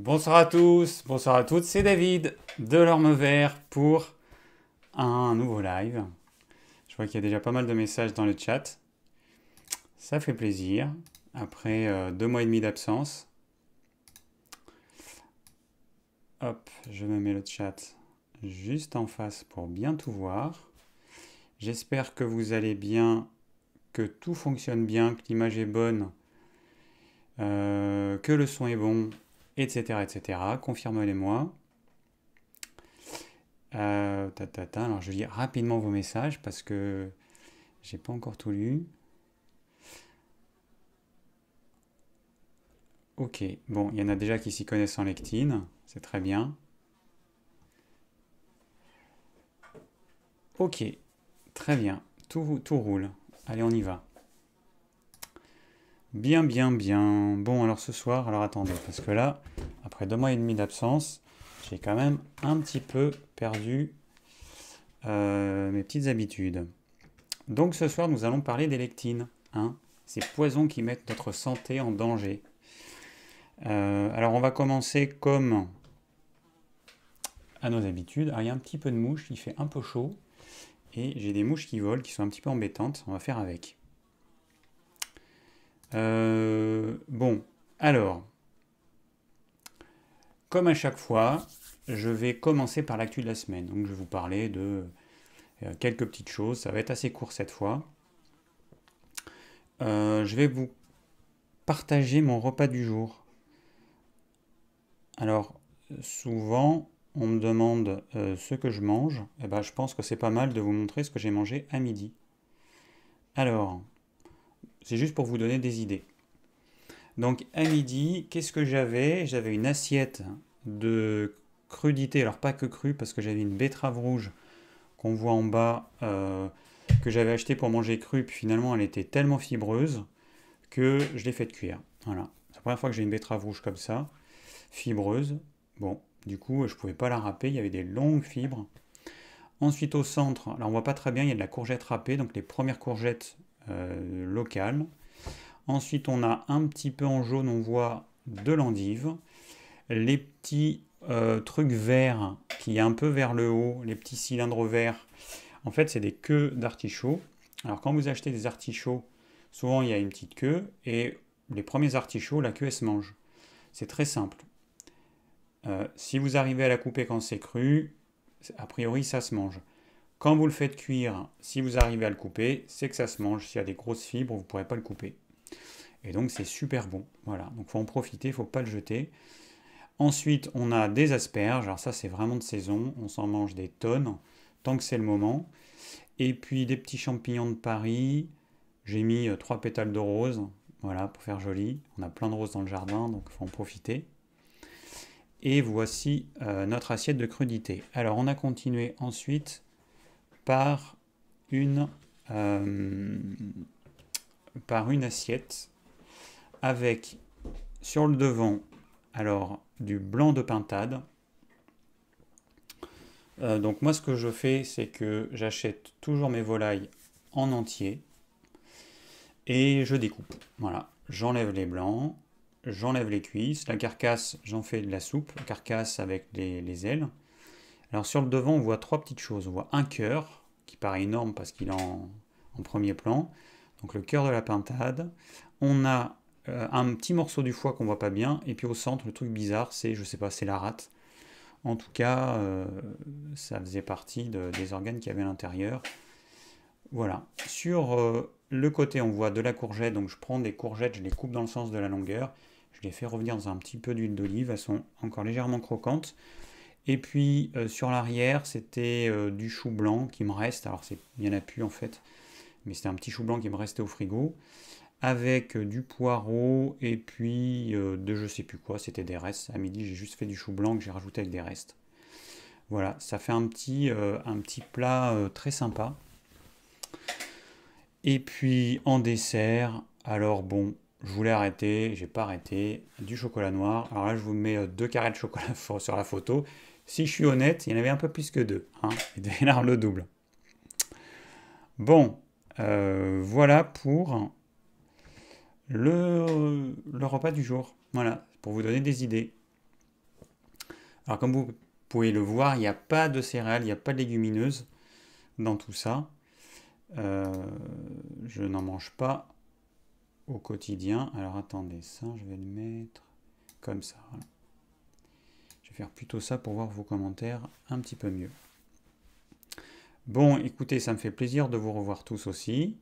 Bonsoir à tous, bonsoir à toutes, c'est David de l'Orme Vert pour un nouveau live. Je vois qu'il y a déjà pas mal de messages dans le chat. Ça fait plaisir, après euh, deux mois et demi d'absence. Hop, je me mets le chat juste en face pour bien tout voir. J'espère que vous allez bien, que tout fonctionne bien, que l'image est bonne, euh, que le son est bon, etc. etc. Confirmez-les-moi. Euh, alors je lis rapidement vos messages parce que j'ai pas encore tout lu. Ok, bon, il y en a déjà qui s'y connaissent en lectine, c'est très bien. Ok, très bien, tout, tout roule. Allez, on y va. Bien, bien, bien. Bon, alors ce soir, alors attendez, parce que là, après deux mois et demi d'absence, j'ai quand même un petit peu perdu euh, mes petites habitudes. Donc ce soir, nous allons parler des lectines, hein, ces poisons qui mettent notre santé en danger. Euh, alors on va commencer comme à nos habitudes. Ah, il y a un petit peu de mouche, il fait un peu chaud, et j'ai des mouches qui volent, qui sont un petit peu embêtantes, on va faire avec. Euh, bon, alors, comme à chaque fois, je vais commencer par l'actu de la semaine. Donc, je vais vous parler de euh, quelques petites choses. Ça va être assez court cette fois. Euh, je vais vous partager mon repas du jour. Alors, souvent, on me demande ce que je mange. Et eh ben, je pense que c'est pas mal de vous montrer ce que j'ai mangé à midi. Alors, c'est juste pour vous donner des idées. Donc à midi, qu'est-ce que j'avais J'avais une assiette de crudité, alors pas que crue, parce que j'avais une betterave rouge qu'on voit en bas, euh, que j'avais achetée pour manger crue, puis finalement elle était tellement fibreuse que je l'ai faite cuire. Voilà, c'est la première fois que j'ai une betterave rouge comme ça, fibreuse. Bon, du coup, je ne pouvais pas la râper, il y avait des longues fibres. Ensuite, au centre, là on voit pas très bien, il y a de la courgette râpée, donc les premières courgettes euh, local Ensuite, on a un petit peu en jaune, on voit de l'endive. Les petits euh, trucs verts qui est un peu vers le haut, les petits cylindres verts, en fait, c'est des queues d'artichauts. Alors, quand vous achetez des artichauts, souvent il y a une petite queue et les premiers artichauts, la queue, elle se mange. C'est très simple. Euh, si vous arrivez à la couper quand c'est cru, a priori, ça se mange. Quand vous le faites cuire, si vous arrivez à le couper, c'est que ça se mange. S'il y a des grosses fibres, vous ne pourrez pas le couper. Et donc c'est super bon. Voilà, donc il faut en profiter, il ne faut pas le jeter. Ensuite, on a des asperges. Alors ça, c'est vraiment de saison. On s'en mange des tonnes, tant que c'est le moment. Et puis des petits champignons de Paris. J'ai mis euh, trois pétales de rose, voilà, pour faire joli. On a plein de roses dans le jardin, donc il faut en profiter. Et voici euh, notre assiette de crudité. Alors on a continué ensuite par une, euh, par une assiette avec sur le devant alors du blanc de pintade. Euh, donc moi ce que je fais c'est que j'achète toujours mes volailles en entier et je découpe. Voilà, j'enlève les blancs, j'enlève les cuisses, la carcasse j'en fais de la soupe, carcasse avec les, les ailes. Alors sur le devant on voit trois petites choses, on voit un cœur, qui paraît énorme parce qu'il est en, premier plan. Donc le cœur de la pintade. On a euh, un petit morceau du foie qu'on voit pas bien. Et puis au centre, le truc bizarre, c'est, je sais pas, c'est la rate. En tout cas, euh, ça faisait partie des organes qu'il y avait à l'intérieur. Voilà. Sur euh, le côté, on voit de la courgette. Donc je prends des courgettes, je les coupe dans le sens de la longueur. Je les fais revenir dans un petit peu d'huile d'olive. Elles sont encore légèrement croquantes. Et puis euh, sur l'arrière, c'était euh, du chou blanc qui me reste. Alors il bien en a plus en fait, mais c'était un petit chou blanc qui me restait au frigo. Avec euh, du poireau et puis de je sais plus quoi, c'était des restes. À midi, j'ai juste fait du chou blanc que j'ai rajouté avec des restes. Voilà, ça fait un petit, un petit plat très sympa. Et puis en dessert, alors bon, je voulais arrêter, j'ai pas arrêté, du chocolat noir. Alors là, je vous mets deux carrés de chocolat sur la photo. Si je suis honnête, il y en avait un peu plus que deux. Il devait y avoir le double. Bon, euh, voilà pour le, repas du jour. Voilà, pour vous donner des idées. Alors comme vous pouvez le voir, il n'y a pas de céréales, il n'y a pas de légumineuses dans tout ça. Euh, je n'en mange pas au quotidien. Alors attendez, ça je vais le mettre comme ça plutôt ça pour voir vos commentaires un petit peu mieux. Bon, écoutez, ça me fait plaisir de vous revoir tous aussi.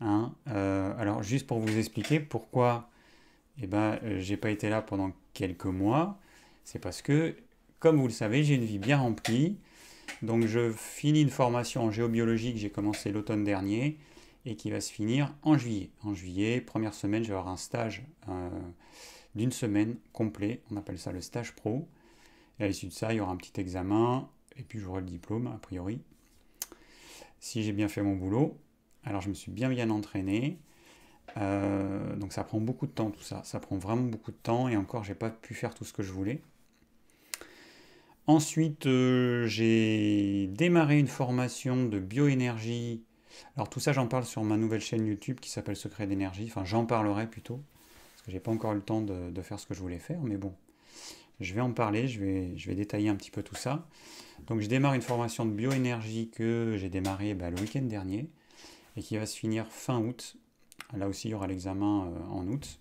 Hein euh, alors, juste pour vous expliquer pourquoi et eh ben, euh, j'ai pas été là pendant quelques mois, c'est parce que, comme vous le savez, j'ai une vie bien remplie. Donc, je finis une formation en géobiologie que j'ai commencé l'automne dernier et qui va se finir en juillet. En juillet, première semaine, je vais avoir un stage euh, d'une semaine complet. On appelle ça le stage pro. Et à l'issue de ça, il y aura un petit examen, et puis j'aurai le diplôme, a priori. Si j'ai bien fait mon boulot, alors je me suis bien bien entraîné. Euh, donc ça prend beaucoup de temps tout ça, ça prend vraiment beaucoup de temps et encore j'ai pas pu faire tout ce que je voulais. Ensuite euh, j'ai démarré une formation de bioénergie. Alors tout ça j'en parle sur ma nouvelle chaîne YouTube qui s'appelle Secret d'énergie, enfin j'en parlerai plutôt, parce que j'ai pas encore eu le temps de faire ce que je voulais faire, mais bon, je vais en parler, je vais, je vais détailler un petit peu tout ça. Donc je démarre une formation de bioénergie que j'ai démarré bah, le week-end dernier et qui va se finir fin août. Là aussi, il y aura l'examen euh, en août.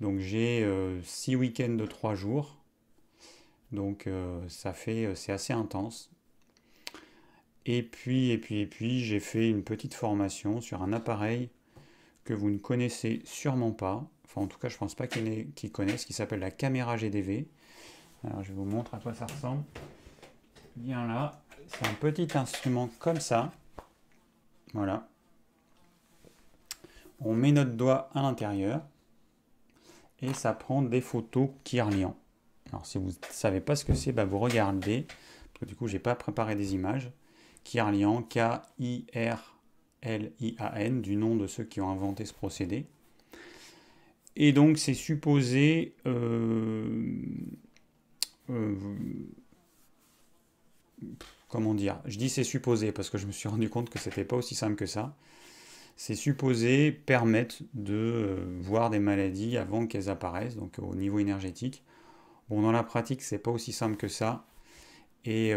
Donc j'ai euh, six week-ends de trois jours. Donc euh, ça fait, c'est assez intense. Et puis, et puis, et puis, j'ai fait une petite formation sur un appareil vous ne connaissez sûrement pas, enfin en tout cas je pense pas qu'il qu'ils connaissent, qui s'appelle la caméra GDV. Alors je vous montre à quoi ça ressemble. Bien là, c'est un petit instrument comme ça. Voilà. On met notre doigt à l'intérieur et ça prend des photos kirlian. Alors si vous savez pas ce que c'est, bah, vous regardez, du coup j'ai pas préparé des images. Kirlian, k i r L-I-A-N, du nom de ceux qui ont inventé ce procédé. Et donc c'est supposé euh, euh, comment dire Je dis c'est supposé parce que je me suis rendu compte que c'était pas aussi simple que ça. C'est supposé permettre de euh, voir des maladies avant qu'elles apparaissent, donc au niveau énergétique. Bon, dans la pratique, c'est pas aussi simple que ça. Et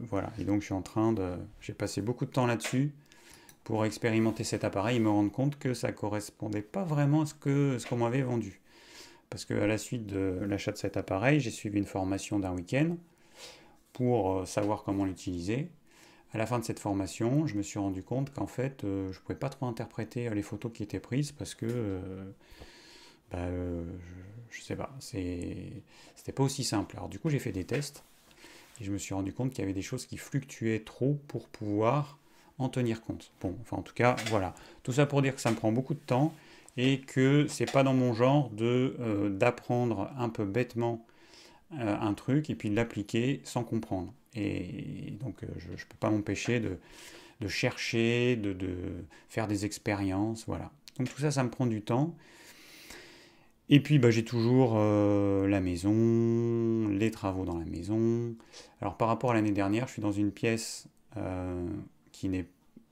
voilà. Et donc, je suis en train de. J'ai passé beaucoup de temps là-dessus pour expérimenter cet appareil et me rendre compte que ça ne correspondait pas vraiment à ce que ce qu'on m'avait vendu. Parce qu'à la suite de l'achat de cet appareil, j'ai suivi une formation d'un week-end pour euh, savoir comment l'utiliser. À la fin de cette formation, je me suis rendu compte qu'en fait, euh, je ne pouvais pas trop interpréter les photos qui étaient prises parce que, euh, bah, je, ne sais pas, c'était pas aussi simple. Alors du coup, j'ai fait des tests et je me suis rendu compte qu'il y avait des choses qui fluctuaient trop pour pouvoir en tenir compte. Bon, enfin en tout cas, voilà. Tout ça pour dire que ça me prend beaucoup de temps et que c'est pas dans mon genre de euh, d'apprendre un peu bêtement euh, un truc et puis de l'appliquer sans comprendre. Et, donc euh, je ne peux pas m'empêcher de, chercher, de, faire des expériences, voilà. Donc tout ça, ça me prend du temps. Et puis bah, j'ai toujours la maison, les travaux dans la maison. Alors par rapport à l'année dernière, je suis dans une pièce qui n'est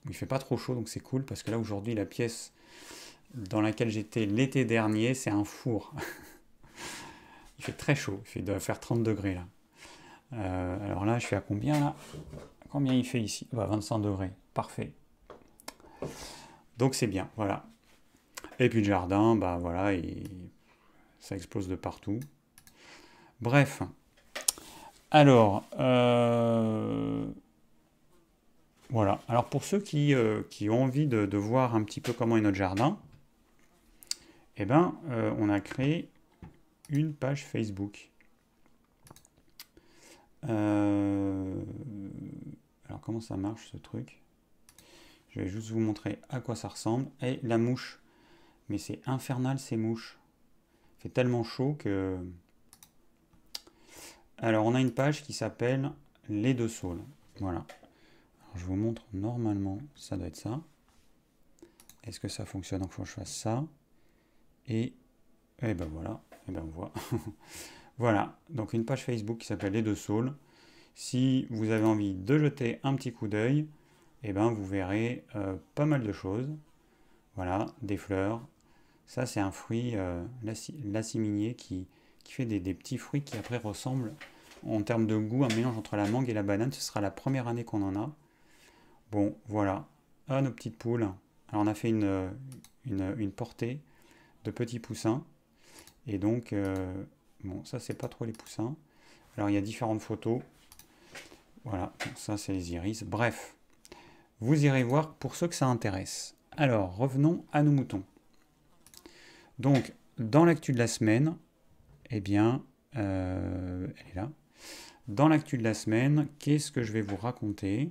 il fait pas trop chaud donc c'est cool parce que là aujourd'hui la pièce dans laquelle j'étais l'été dernier c'est un four il fait très chaud il, fait, de faire 30 degrés là euh, alors là je suis à combien là combien il fait ici bah, 25 degrés parfait donc c'est bien voilà et puis le jardin bah voilà et ça explose de partout bref alors euh, voilà, alors pour ceux qui, euh, ont envie de, voir un petit peu comment est notre jardin, eh ben, euh, on a créé une page Facebook. Euh, alors comment ça marche ce truc Je vais juste vous montrer à quoi ça ressemble. Et eh, la mouche. Mais c'est infernal ces mouches. Il fait tellement chaud que... Alors on a une page qui s'appelle Les deux saules. Voilà je vous montre normalement, ça doit être ça. Est-ce que ça fonctionne Donc il faut je ça. Et, et eh ben voilà, et eh ben on voit. voilà, donc une page Facebook qui s'appelle Les Deux Saules. Si vous avez envie de jeter un petit coup d'œil, et eh ben vous verrez euh, pas mal de choses. Voilà, des fleurs. Ça c'est un fruit euh, qui, fait des, des petits fruits qui après ressemblent en termes de goût, un mélange entre la mangue et la banane. Ce sera la première année qu'on en a. Bon, voilà. à ah, nos petites poules. Alors, on a fait une, portée de petits poussins. Et donc, euh, bon, ça, c'est pas trop les poussins. Alors, il y a différentes photos. Voilà, ça, c'est les iris. Bref, vous irez voir pour ceux que ça intéresse. Alors, revenons à nos moutons. Donc, dans l'actu de la semaine, eh bien, euh, elle est là. Dans l'actu de la semaine, qu'est-ce que je vais vous raconter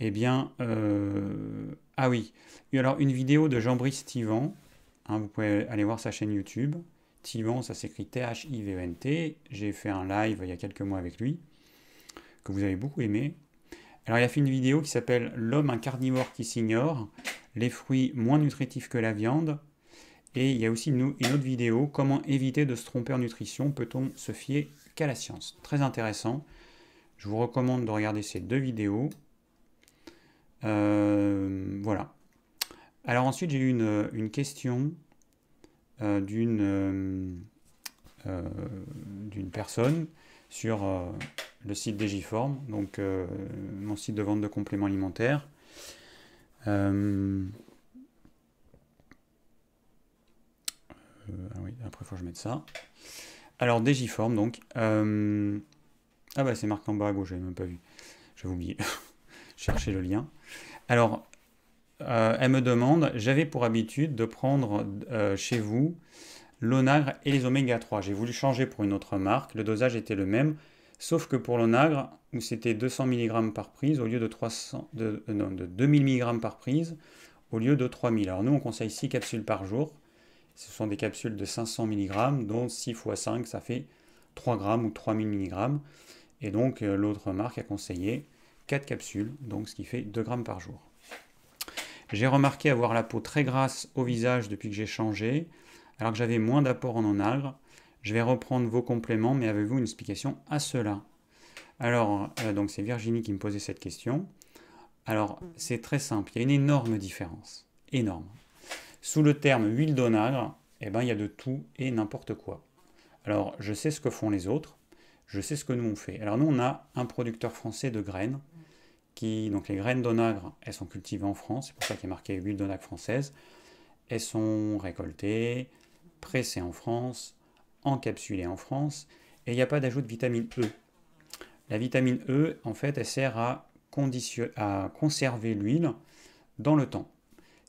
eh bien, euh, ah oui. il a alors, une vidéo de Jean-Brice Stivant. Hein, vous pouvez aller voir sa chaîne YouTube. Thivant ça s'écrit T-H-I-V-E-N-T. J'ai fait un live il y a quelques mois avec lui, que vous avez beaucoup aimé. Alors, il a fait une vidéo qui s'appelle L'homme, un carnivore qui s'ignore, les fruits moins nutritifs que la viande. Et il y a aussi une, autre vidéo, Comment éviter de se tromper en nutrition, peut-on se fier qu'à la science Très intéressant. Je vous recommande de regarder ces deux vidéos. Euh, voilà. Alors ensuite, j'ai eu une, question euh, d'une euh, d'une personne sur le site Digiform, donc mon site de vente de compléments alimentaires. ah oui, après, il faut que je mette ça. Alors, Digiform, donc. Ah bah, c'est marqué en bas à gauche, j'avais même pas vu. J'avais oublié. chercher le lien. Alors, euh, elle me demande, j'avais pour habitude de prendre euh, chez vous l'onagre et les oméga 3. J'ai voulu changer pour une autre marque, le dosage était le même, sauf que pour l'onagre, où c'était 200 mg par prise au lieu de, 300, de, euh, de 2000 mg par prise au lieu de 3000. Alors nous, on conseille 6 capsules par jour. Ce sont des capsules de 500 mg, dont 6 x 5, ça fait 3 g ou 3000 mg. Et donc l'autre marque a conseillé 4 capsules, donc ce qui fait 2 grammes par jour. J'ai remarqué avoir la peau très grasse au visage depuis que j'ai changé, alors que j'avais moins d'apport en onagre. Je vais reprendre vos compléments, mais avez-vous une explication à cela Alors, euh, donc c'est Virginie qui me posait cette question. Alors, c'est très simple, il y a une énorme différence. Énorme. Sous le terme huile d'onagre, eh ben, il y a de tout et n'importe quoi. Alors, je sais ce que font les autres, je sais ce que nous on fait. Alors, nous, on a un producteur français de graines donc les graines d'onagre, elles sont cultivées en France, c'est pour ça qu'il est marqué huile d'onagre française. Elles sont récoltées, pressées en France, encapsulées en France, et il n'y a pas d'ajout de vitamine E. La vitamine E, en fait, elle sert à, à conserver l'huile dans le temps.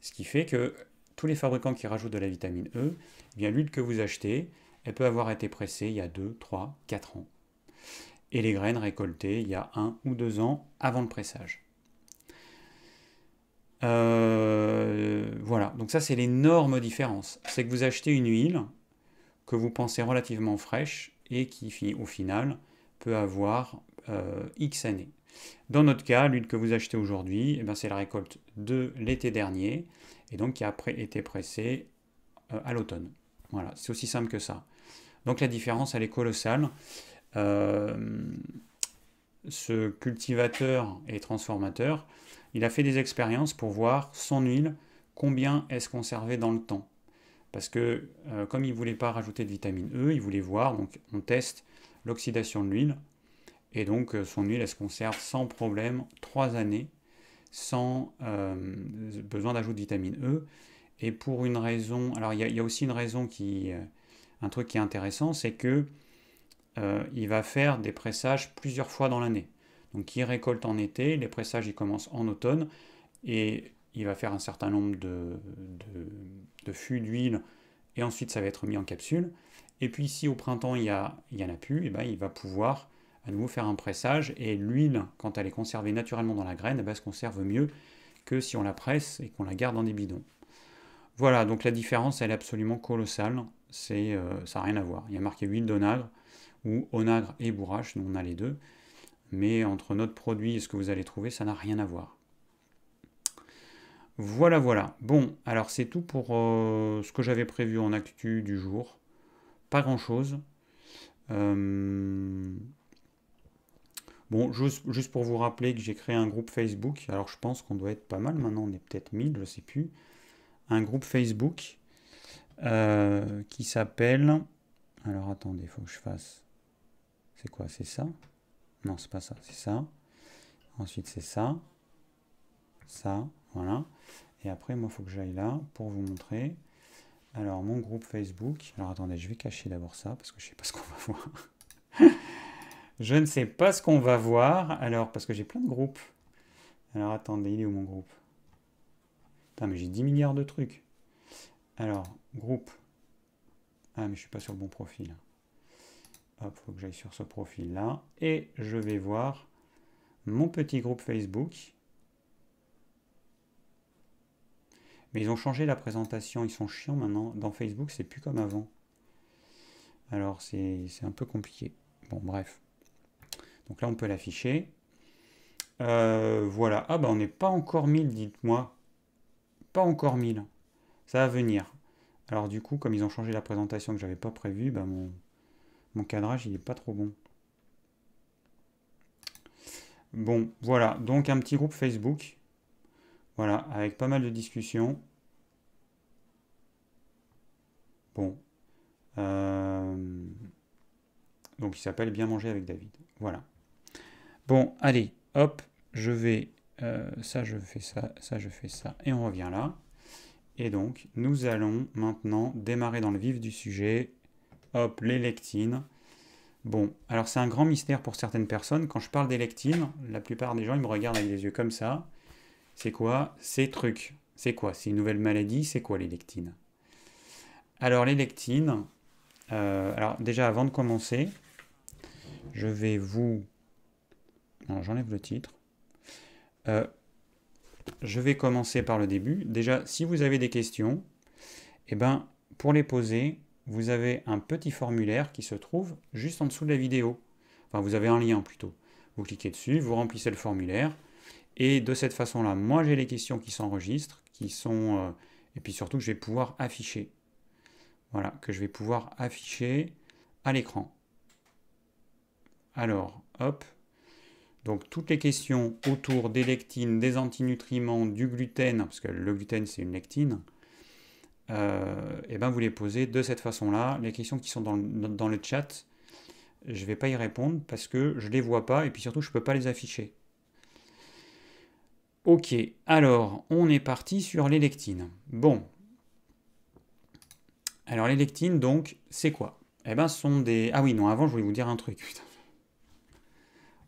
Ce qui fait que tous les fabricants qui rajoutent de la vitamine E, eh l'huile que vous achetez, elle peut avoir été pressée il y a 2, 3, 4 ans et les graines récoltées il y a un ou deux ans avant le pressage. Euh, voilà, donc ça c'est l'énorme différence. C'est que vous achetez une huile que vous pensez relativement fraîche et qui au final peut avoir euh, X années. Dans notre cas, l'huile que vous achetez aujourd'hui, eh ben, c'est la récolte de l'été dernier et donc qui a été pressée euh, à l'automne. Voilà, c'est aussi simple que ça. Donc la différence, elle est colossale. Euh, ce cultivateur et transformateur, il a fait des expériences pour voir son huile, combien est-ce conservée dans le temps. Parce que euh, comme il ne voulait pas rajouter de vitamine E, il voulait voir, donc on teste l'oxydation de l'huile. Et donc euh, son huile, elle se conserve sans problème trois années, sans besoin d'ajout de vitamine E. Et pour une raison, alors il y, y, a aussi une raison qui, un truc qui est intéressant, c'est que euh, il va faire des pressages plusieurs fois dans l'année. Donc il récolte en été, les pressages commencent commencent en automne et il va faire un certain nombre de, de, fûts d'huile et ensuite ça va être mis en capsule. Et puis si au printemps il y en a plus, et eh ben, il va pouvoir à nouveau faire un pressage et l'huile, quand elle est conservée naturellement dans la graine, eh ben, elle se conserve mieux que si on la presse et qu'on la garde dans des bidons. Voilà, donc la différence elle est absolument colossale, c'est, euh, ça n'a rien à voir. Il y a marqué huile d'onagre, ou onagre et bourrache, nous on a les deux. Mais entre notre produit et ce que vous allez trouver, ça n'a rien à voir. Voilà, voilà. Bon, alors c'est tout pour euh, ce que j'avais prévu en actu du jour. Pas grand-chose. Euh, bon, juste, pour vous rappeler que j'ai créé un groupe Facebook. Alors je pense qu'on doit être pas mal maintenant, on est peut-être 1000, je sais plus. Un groupe Facebook euh, qui s'appelle... Alors attendez, il faut que je fasse quoi C'est ça Non, c'est pas ça, c'est ça. Ensuite, c'est ça. Ça, voilà. Et après, moi, faut que j'aille là pour vous montrer. Alors, mon groupe Facebook. Alors, attendez, je vais cacher d'abord ça parce que je sais pas ce qu'on va voir. je ne sais pas ce qu'on va voir. Alors, parce que j'ai plein de groupes. Alors, attendez, il est où mon groupe mais j'ai 10 milliards de trucs. Alors, groupe. Ah, mais je suis pas sur le bon profil. Hop, il faut que j'aille sur ce profil-là. Et je vais voir mon petit groupe Facebook. Mais ils ont changé la présentation, ils sont chiants maintenant. Dans Facebook, c'est plus comme avant. Alors c'est un peu compliqué. Bon, bref. Donc là, on peut l'afficher. Euh, voilà. Ah, ben, on n'est pas encore 1000, dites-moi. Pas encore 1000. Ça va venir. Alors du coup, comme ils ont changé la présentation que j'avais pas prévue, ben, mon mon cadrage, il n'est pas trop bon. Bon, voilà. Donc, un petit groupe Facebook. Voilà, avec pas mal de discussions. Bon. Euh, donc, il s'appelle Bien manger avec David. Voilà. Bon, allez, hop, je vais... Euh, ça, je fais ça, ça, je fais ça. Et on revient là. Et donc, nous allons maintenant démarrer dans le vif du sujet hop, les lectines. Bon, alors c'est un grand mystère pour certaines personnes. Quand je parle des lectines, la plupart des gens, ils me regardent avec les yeux comme ça. C'est quoi Ces trucs. C'est quoi C'est une nouvelle maladie C'est quoi les lectines Alors les lectines, euh, alors déjà avant de commencer, je vais vous... Non, j'enlève le titre. Euh, je vais commencer par le début. Déjà, si vous avez des questions, eh ben, pour les poser, vous avez un petit formulaire qui se trouve juste en dessous de la vidéo. Enfin, vous avez un lien plutôt. Vous cliquez dessus, vous remplissez le formulaire. Et de cette façon-là, moi, j'ai les questions qui s'enregistrent, qui sont... Euh, et puis surtout, que je vais pouvoir afficher. Voilà, que je vais pouvoir afficher à l'écran. Alors, hop. Donc, toutes les questions autour des lectines, des antinutriments, du gluten, parce que le gluten, c'est une lectine, et euh, eh ben vous les posez de cette façon-là. Les questions qui sont dans le, chat, je ne vais pas y répondre parce que je ne les vois pas et puis surtout je ne peux pas les afficher. Ok, alors on est parti sur les lectines. Bon. Alors les lectines, donc, c'est quoi Eh ben ce sont des... Ah oui, non, avant je voulais vous dire un truc,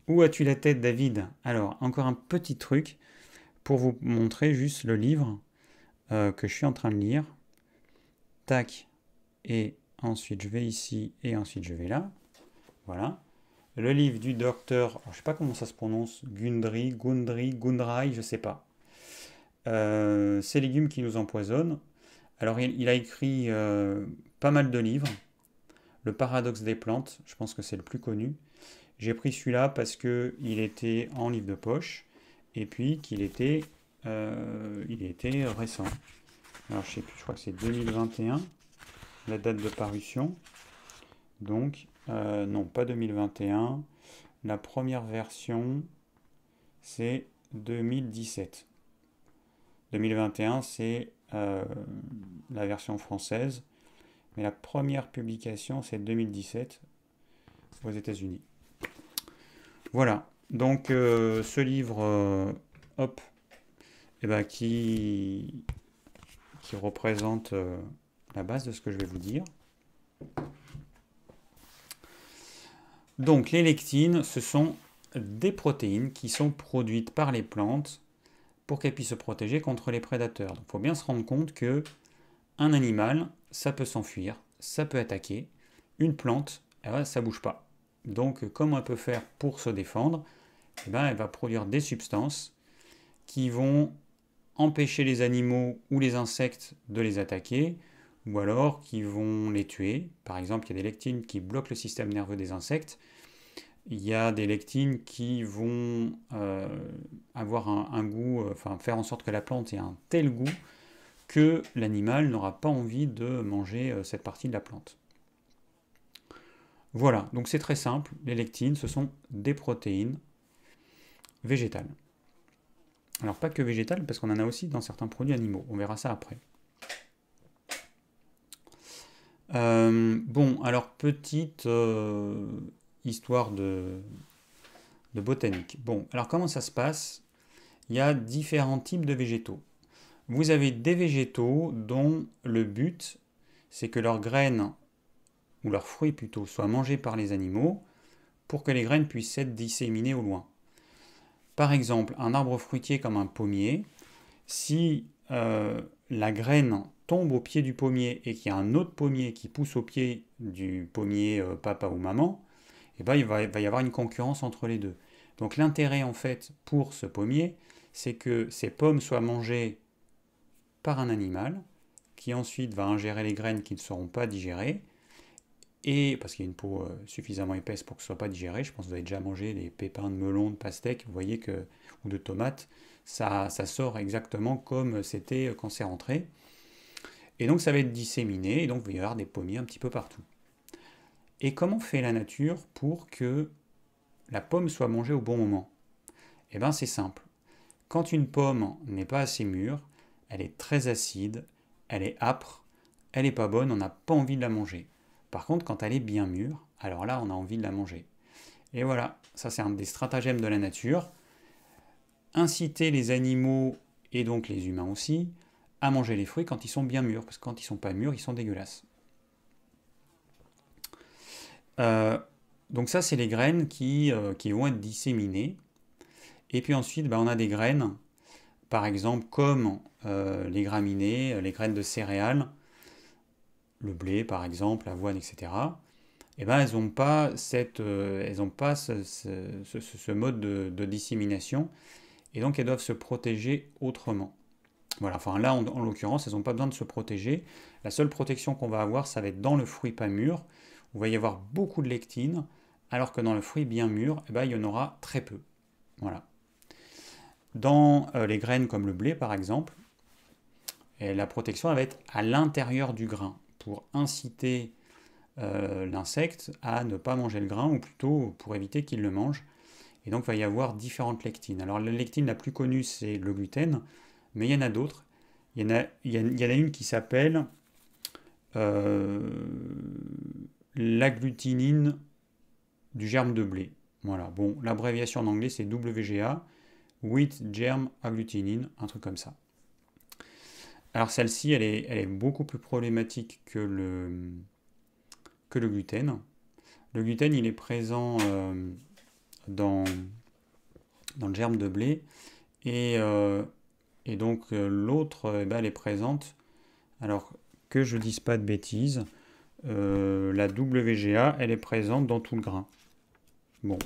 Où as-tu la tête, David Alors, encore un petit truc pour vous montrer juste le livre euh, que je suis en train de lire tac, et ensuite je vais ici, et ensuite je vais là. Voilà. Le livre du docteur, je sais pas comment ça se prononce, Gundry, Gundry, Gundrai, je sais pas. Euh, ces légumes qui nous empoisonnent. Alors il, a écrit euh, pas mal de livres. Le paradoxe des plantes, je pense que c'est le plus connu. J'ai pris celui-là parce qu'il était en livre de poche et puis qu'il était, euh, il était récent alors je sais plus, je crois que c'est 2021, la date de parution. Donc, euh, non, pas 2021. La première version, c'est 2017. 2021, c'est euh, la version française. Mais la première publication, c'est 2017 aux États-Unis. Voilà. Donc, euh, ce livre, hop, eh ben, qui, qui représente euh, la base de ce que je vais vous dire. Donc les lectines, ce sont des protéines qui sont produites par les plantes pour qu'elles puissent se protéger contre les prédateurs. Il faut bien se rendre compte que un animal, ça peut s'enfuir, ça peut attaquer. Une plante, ça eh ben, ça bouge pas. Donc comment elle peut faire pour se défendre eh ben, Elle va produire des substances qui vont empêcher les animaux ou les insectes de les attaquer, ou alors qui vont les tuer. Par exemple, il y a des lectines qui bloquent le système nerveux des insectes. Il y a des lectines qui vont euh, avoir un, goût, euh, enfin faire en sorte que la plante ait un tel goût que l'animal n'aura pas envie de manger euh, cette partie de la plante. Voilà, donc c'est très simple, les lectines, ce sont des protéines végétales. Alors pas que végétal parce qu'on en a aussi dans certains produits animaux. On verra ça après. Euh, bon, alors petite euh, histoire de, de, botanique. Bon, alors comment ça se passe Il y a différents types de végétaux. Vous avez des végétaux dont le but, c'est que leurs graines, ou leurs fruits plutôt, soient mangés par les animaux pour que les graines puissent être disséminées au loin. Par exemple, un arbre fruitier comme un pommier, si euh, la graine tombe au pied du pommier et qu'il y a un autre pommier qui pousse au pied du pommier euh, papa ou maman, eh ben, il, va, il va y avoir une concurrence entre les deux. Donc l'intérêt en fait pour ce pommier, c'est que ces pommes soient mangées par un animal qui ensuite va ingérer les graines qui ne seront pas digérées, et parce qu'il y a une peau euh, suffisamment épaisse pour que ce ne soit pas digéré, je pense que vous avez déjà mangé des pépins de melon, de pastèque, vous voyez que, ou de tomates, ça, sort exactement comme c'était quand c'est rentré. Et donc ça va être disséminé, et donc il va y avoir des pommiers un petit peu partout. Et comment fait la nature pour que la pomme soit mangée au bon moment Eh bien c'est simple. Quand une pomme n'est pas assez mûre, elle est très acide, elle est âpre, elle n'est pas bonne, on n'a pas envie de la manger. Par contre, quand elle est bien mûre, alors là, on a envie de la manger. Et voilà, ça c'est un des stratagèmes de la nature. Inciter les animaux, et donc les humains aussi, à manger les fruits quand ils sont bien mûrs, parce que quand ils sont pas mûrs, ils sont dégueulasses. Euh, donc ça, c'est les graines euh, qui, vont être disséminées. Et puis ensuite, bah, on a des graines, par exemple, comme euh, les graminées, les graines de céréales, le blé par exemple, l'avoine, etc., eh ben, elles n'ont pas, cette, euh, elles ont pas ce, mode de, dissémination et donc elles doivent se protéger autrement. Voilà, enfin là en, l'occurrence, elles n'ont pas besoin de se protéger. La seule protection qu'on va avoir, ça va être dans le fruit pas mûr, où il va y avoir beaucoup de lectine, alors que dans le fruit bien mûr, eh ben, il y en aura très peu. Voilà. Dans euh, les graines comme le blé par exemple, eh, la protection va être à l'intérieur du grain pour inciter euh, l'insecte à ne pas manger le grain, ou plutôt pour éviter qu'il le mange. Et donc il va y avoir différentes lectines. Alors la lectine la plus connue, c'est le gluten, mais il y en a d'autres. Il y en a, il y en a une qui s'appelle euh, l'agglutinine du germe de blé. Voilà, bon, l'abréviation en anglais c'est WGA, Wheat Germ Agglutinine, un truc comme ça. Alors celle-ci, elle est, beaucoup plus problématique que le, gluten. Le gluten, il est présent euh, dans, le germe de blé. Et, euh, donc euh, l'autre, eh ben, elle est présente. Alors que je dise pas de bêtises, la WGA, elle est présente dans tout le grain. Bon.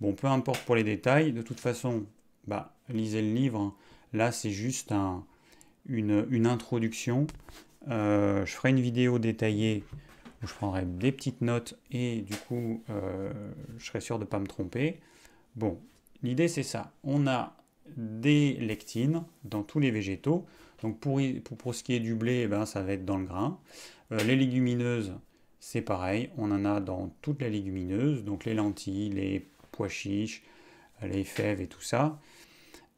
Bon, peu importe pour les détails, de toute façon, bah, lisez le livre. Hein. Là, c'est juste un, une, introduction. Euh, je ferai une vidéo détaillée où je prendrai des petites notes et du coup, euh, je serai sûr de ne pas me tromper. Bon, l'idée c'est ça. On a des lectines dans tous les végétaux. Donc pour, pour, ce qui est du blé, eh ben, ça va être dans le grain. Euh, les légumineuses, c'est pareil. On en a dans toutes les légumineuses. Donc les lentilles, les pois chiches, les fèves et tout ça.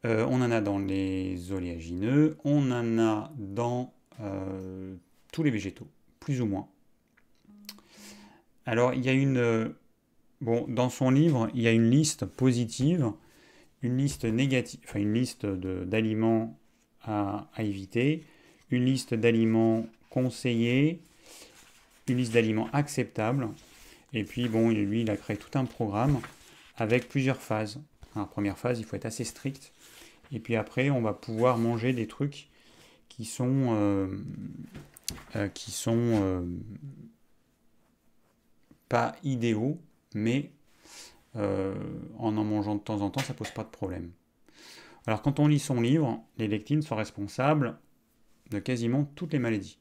Euh, on en a dans les oléagineux, on en a dans euh, tous les végétaux, plus ou moins. Alors, il y a une. Euh, bon, dans son livre, il y a une liste positive, une liste négative, enfin, une liste d'aliments à, éviter, une liste d'aliments conseillés, une liste d'aliments acceptables. Et puis, bon, lui, il a créé tout un programme avec plusieurs phases. Alors, première phase, il faut être assez strict. Et puis après, on va pouvoir manger des trucs qui sont euh, euh, qui sont euh, pas idéaux, mais en en mangeant de temps en temps, ça pose pas de problème. Alors quand on lit son livre, les lectines sont responsables de quasiment toutes les maladies.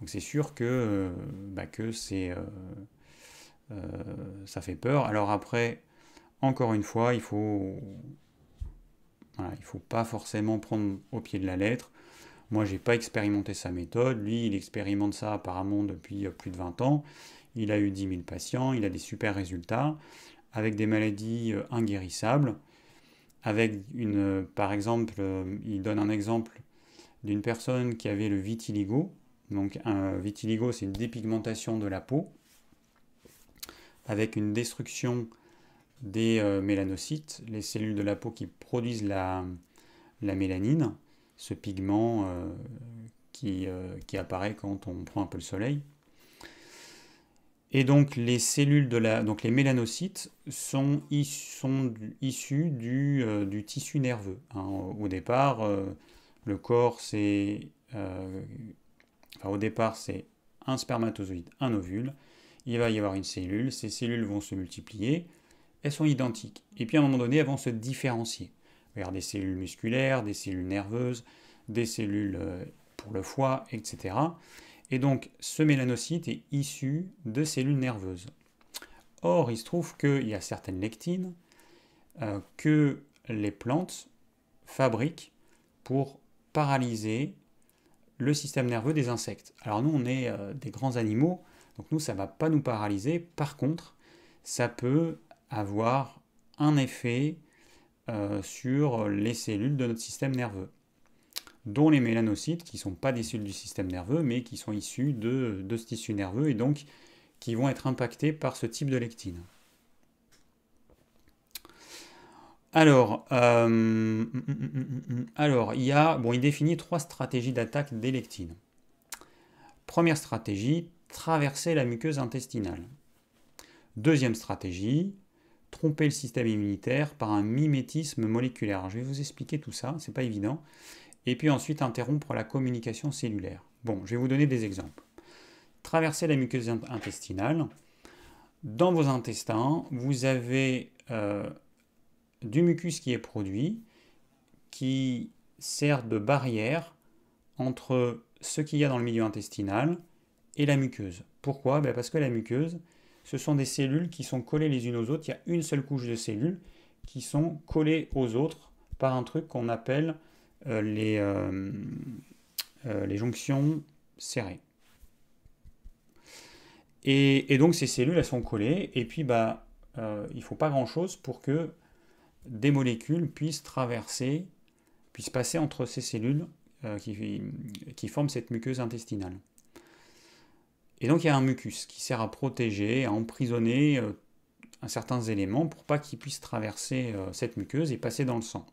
Donc c'est sûr que, bah, que c'est ça fait peur. Alors après, encore une fois, il faut il ne faut pas forcément prendre au pied de la lettre. Moi, je n'ai pas expérimenté sa méthode. Lui, il expérimente ça apparemment depuis euh, plus de 20 ans. Il a eu 10 000 patients, il a des super résultats, avec des maladies euh, inguérissables. Avec une, euh, par exemple, il donne un exemple d'une personne qui avait le vitiligo. Donc, un vitiligo, c'est une dépigmentation de la peau, avec une destruction des euh, mélanocytes, les cellules de la peau qui produisent la, mélanine, ce pigment euh, euh, qui, apparaît quand on prend un peu le soleil. Et donc les cellules de la, donc les mélanocytes sont, issus du, tissu nerveux. Hein. Au, départ, le corps c'est, au départ c'est un spermatozoïde, un ovule. Il va y avoir une cellule, ces cellules vont se multiplier elles sont identiques. Et puis à un moment donné, elles vont se différencier. Vers des cellules musculaires, des cellules nerveuses, des cellules euh, pour le foie, etc. Et donc ce mélanocyte est issu de cellules nerveuses. Or, il se trouve qu'il y a certaines lectines euh, que les plantes fabriquent pour paralyser le système nerveux des insectes. Alors nous, on est euh, des grands animaux, donc nous, ça ne va pas nous paralyser. Par contre, ça peut avoir un effet euh, sur les cellules de notre système nerveux, dont les mélanocytes, qui ne sont pas des cellules du système nerveux, mais qui sont issues de, ce tissu nerveux et donc qui vont être impactés par ce type de lectine. Alors, euh, alors, il y a, bon, il définit trois stratégies d'attaque des lectines. Première stratégie, traverser la muqueuse intestinale. Deuxième stratégie, tromper le système immunitaire par un mimétisme moléculaire. je vais vous expliquer tout ça, c'est pas évident. Et puis ensuite interrompre la communication cellulaire. Bon, je vais vous donner des exemples. Traverser la muqueuse intestinale. Dans vos intestins, vous avez euh, du mucus qui est produit, qui sert de barrière entre ce qu'il y a dans le milieu intestinal et la muqueuse. Pourquoi ben, Parce que la muqueuse, ce sont des cellules qui sont collées les unes aux autres. Il y a une seule couche de cellules qui sont collées aux autres par un truc qu'on appelle euh, euh, euh, les, jonctions serrées. Et, donc ces cellules, elles sont collées, et puis bah, il ne faut pas grand-chose pour que des molécules puissent traverser, puissent passer entre ces cellules qui forment cette muqueuse intestinale. Et donc il y a un mucus qui sert à protéger, à emprisonner euh, certains éléments pour pas qu'ils puissent traverser euh, cette muqueuse et passer dans le sang.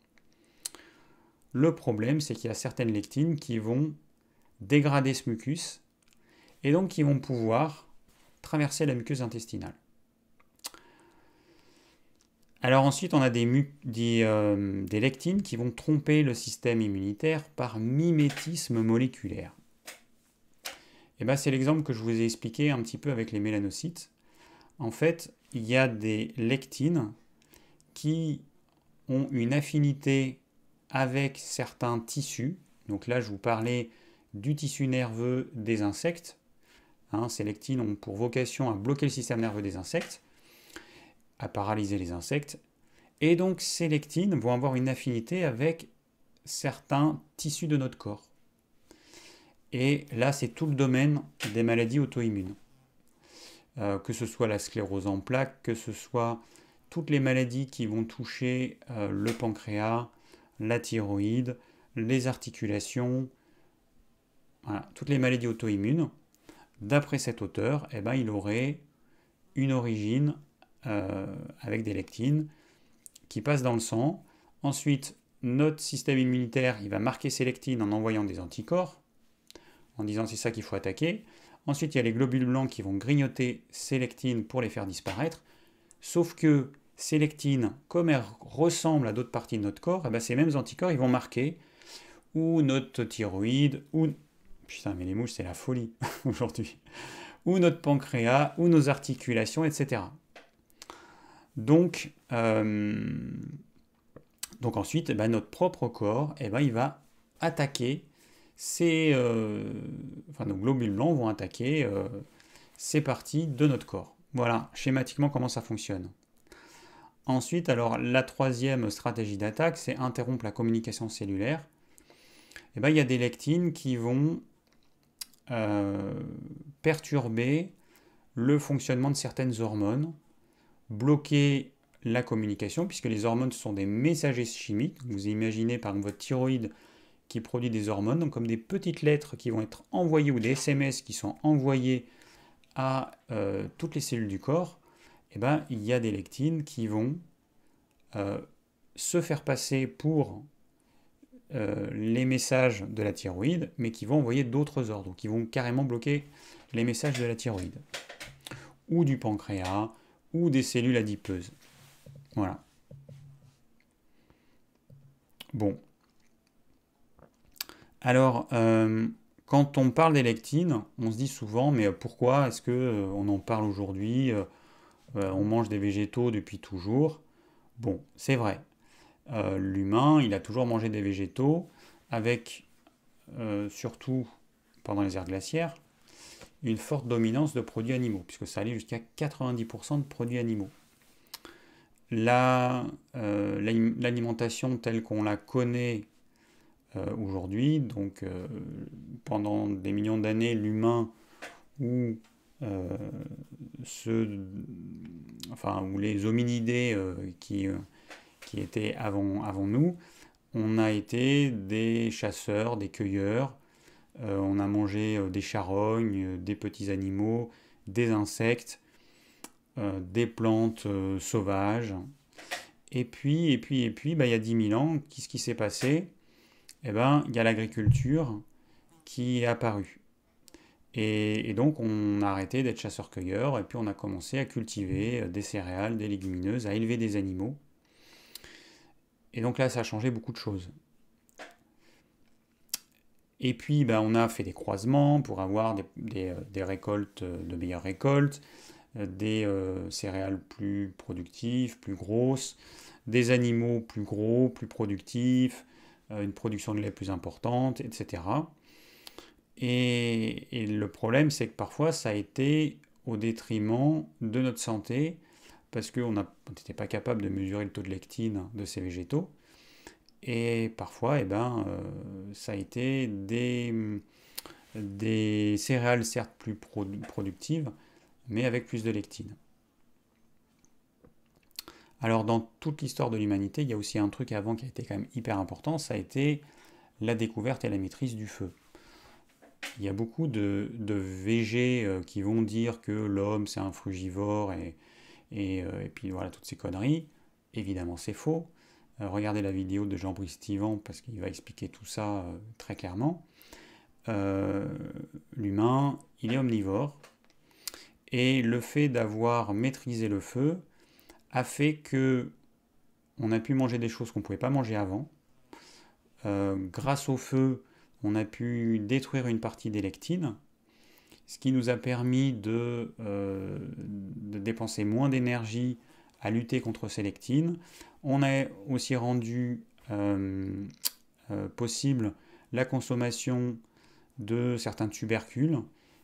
Le problème, c'est qu'il y a certaines lectines qui vont dégrader ce mucus et donc qui vont pouvoir traverser la muqueuse intestinale. Alors ensuite, on a des euh, lectines qui vont tromper le système immunitaire par mimétisme moléculaire. Eh ben, c'est l'exemple que je vous ai expliqué un petit peu avec les mélanocytes. En fait, il y a des lectines qui ont une affinité avec certains tissus. Donc là, je vous parlais du tissu nerveux des insectes. Hein, ces lectines ont pour vocation à bloquer le système nerveux des insectes, à paralyser les insectes. Et donc ces lectines vont avoir une affinité avec certains tissus de notre corps. Et là, c'est tout le domaine des maladies auto-immunes. Euh, que ce soit la sclérose en plaques, que ce soit toutes les maladies qui vont toucher euh, le pancréas, la thyroïde, les articulations, toutes les maladies auto-immunes, d'après cet auteur, eh ben, il aurait une origine euh, avec des lectines qui passent dans le sang. Ensuite, notre système immunitaire, il va marquer ces lectines en envoyant des anticorps en disant c'est ça qu'il faut attaquer. Ensuite, il y a les globules blancs qui vont grignoter ces lectines pour les faire disparaître. Sauf que ces lectines, comme elles ressemblent à d'autres parties de notre corps, eh ben, ces mêmes anticorps ils vont marquer ou notre thyroïde, ou... Putain, mais les mouches, c'est la folie aujourd'hui. Ou notre pancréas, ou nos articulations, etc. Donc, euh, Donc ensuite, eh ben, notre propre corps, et eh ben, il va attaquer ces, euh, nos globules blancs vont attaquer euh, ces parties de notre corps. Voilà schématiquement comment ça fonctionne. Ensuite, alors la troisième stratégie d'attaque, c'est interrompre la communication cellulaire. Et eh ben, il y a des lectines qui vont euh, perturber le fonctionnement de certaines hormones, bloquer la communication, puisque les hormones sont des messagers chimiques. Vous imaginez par exemple votre thyroïde qui produit des hormones, donc comme des petites lettres qui vont être envoyées ou des SMS qui sont envoyés à euh, toutes les cellules du corps, eh ben, il y a des lectines qui vont euh, se faire passer pour euh, les messages de la thyroïde, mais qui vont envoyer d'autres ordres, qui vont carrément bloquer les messages de la thyroïde, ou du pancréas, ou des cellules adipeuses. Voilà. Bon, alors, euh, quand on parle des lectines, on se dit souvent, mais euh, pourquoi est-ce qu'on euh, on en parle aujourd'hui On mange des végétaux depuis toujours. Bon, c'est vrai. L'humain, il a toujours mangé des végétaux, avec surtout pendant les aires glaciaires, une forte dominance de produits animaux, puisque ça allait jusqu'à 90% de produits animaux. L'alimentation telle qu'on la connaît euh, aujourd'hui. Donc euh, pendant des millions d'années, l'humain ou euh, enfin, les hominidés qui, étaient avant, avant nous, on a été des chasseurs, des cueilleurs, on a mangé des charognes, des petits animaux, des insectes, des plantes sauvages. Et puis, et puis, et puis, bah, il y a 10 000 ans, qu'est-ce qui s'est passé eh ben, il y a l'agriculture qui est apparue. Et, donc, on a arrêté d'être chasseur cueilleurs et puis on a commencé à cultiver euh, des céréales, des légumineuses, à élever des animaux. Et donc là, ça a changé beaucoup de choses. Et puis, ben, on a fait des croisements pour avoir des, euh, récoltes, euh, de meilleures récoltes, des céréales plus productives, plus grosses, des animaux plus gros, plus productifs, euh, une production de lait plus importante, etc. Et, le problème, c'est que parfois, ça a été au détriment de notre santé, parce qu'on n'était pas capable de mesurer le taux de lectine de ces végétaux. Et parfois, eh ben, euh, ça a été des, des céréales certes plus productives, mais avec plus de lectine. Alors dans toute l'histoire de l'humanité, il y a aussi un truc avant qui a été quand même hyper important, ça a été la découverte et la maîtrise du feu. Il y a beaucoup de, VG euh, qui vont dire que l'homme c'est un frugivore et, euh, puis voilà toutes ces conneries. Évidemment c'est faux. Euh, regardez la vidéo de Jean-Brice Tivan parce qu'il va expliquer tout ça très clairement. l'humain il est omnivore et le fait d'avoir maîtrisé le feu, a fait que on a pu manger des choses qu'on ne pouvait pas manger avant. Euh, grâce au feu, on a pu détruire une partie des lectines, ce qui nous a permis de, euh, dépenser moins d'énergie à lutter contre ces lectines. On a aussi rendu euh, possible la consommation de certains tubercules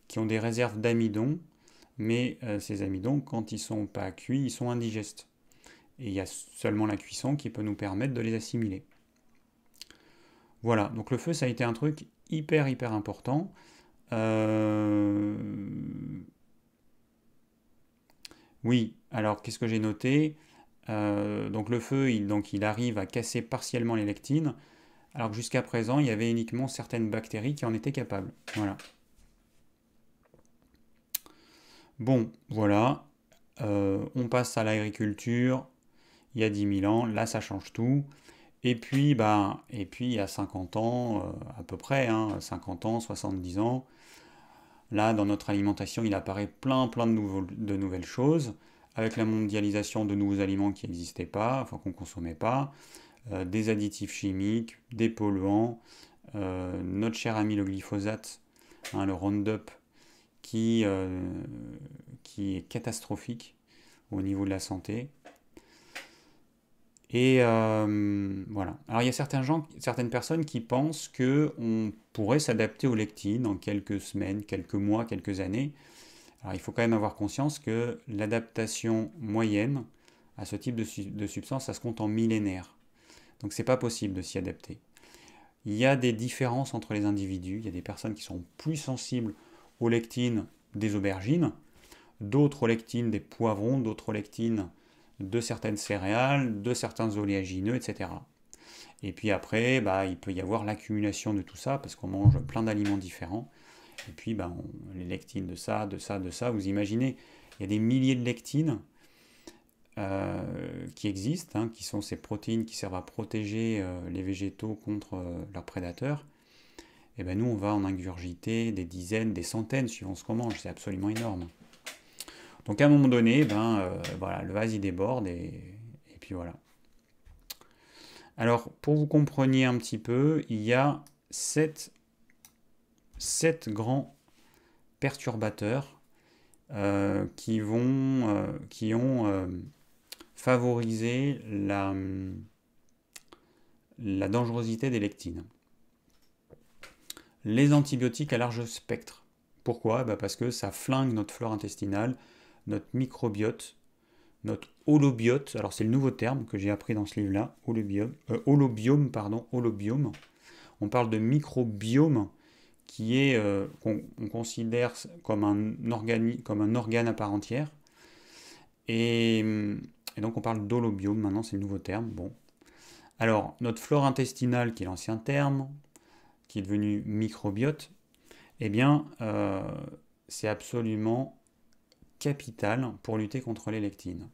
qui ont des réserves d'amidon, mais ces euh, amidons, quand ils ne sont pas cuits, ils sont indigestes. Et il y a seulement la cuisson qui peut nous permettre de les assimiler. Voilà, donc le feu, ça a été un truc hyper, hyper important. Euh, oui, alors qu'est-ce que j'ai noté euh, Donc le feu, il, donc, il arrive à casser partiellement les lectines, alors que jusqu'à présent, il y avait uniquement certaines bactéries qui en étaient capables. Voilà. Bon, voilà, euh, on passe à l'agriculture il y a 10 000 ans, là ça change tout. Et puis, bah, et puis il y a 50 ans, euh, à peu près, 50 hein, ans, 70 ans, là dans notre alimentation il apparaît plein plein de, nouvelles choses, avec la mondialisation de nouveaux aliments qui n'existaient pas, enfin qu'on ne consommait pas, euh, des additifs chimiques, des polluants, notre cher ami le glyphosate, hein, le Roundup, qui, euh, qui est catastrophique au niveau de la santé. Et euh, voilà. Alors il y a certains gens, certaines personnes qui pensent que on pourrait s'adapter aux lectines en quelques semaines, quelques mois, quelques années. Alors il faut quand même avoir conscience que l'adaptation moyenne à ce type de, de, substance, ça se compte en millénaires. Donc c'est pas possible de s'y adapter. Il y a des différences entre les individus. Il y a des personnes qui sont plus sensibles aux lectines des aubergines, d'autres lectines des poivrons, d'autres lectines de certaines céréales, de certains oléagineux, etc. Et puis après, bah, il peut y avoir l'accumulation de tout ça, parce qu'on mange plein d'aliments différents. Et puis, bah, les lectines de ça, de ça, de ça, vous imaginez, il y a des milliers de lectines euh, qui existent, hein, qui sont ces protéines qui servent à protéger euh, les végétaux contre euh, leurs prédateurs. Et eh ben nous, on va en ingurgiter des dizaines, des centaines, suivant ce qu'on mange. C'est absolument énorme. Donc à un moment donné, eh ben, euh, voilà, le vase il déborde et, puis voilà. Alors pour vous compreniez un petit peu, il y a sept, sept grands perturbateurs euh, qui, vont, euh, qui ont favorisé la, la dangerosité des lectines les antibiotiques à large spectre. Pourquoi bah, Parce que ça flingue notre flore intestinale, notre microbiote, notre holobiote. Alors c'est le nouveau terme que j'ai appris dans ce livre-là, holobiome, euh, holobiome, pardon, holobiome. On parle de microbiome qui est euh, qu'on considère comme un, comme un organe à part entière. Et, donc on parle d'holobiome maintenant, c'est le nouveau terme. Bon. Alors, notre flore intestinale, qui est l'ancien terme, qui est devenu microbiote, eh bien, euh, c'est absolument capital pour lutter contre les lectines.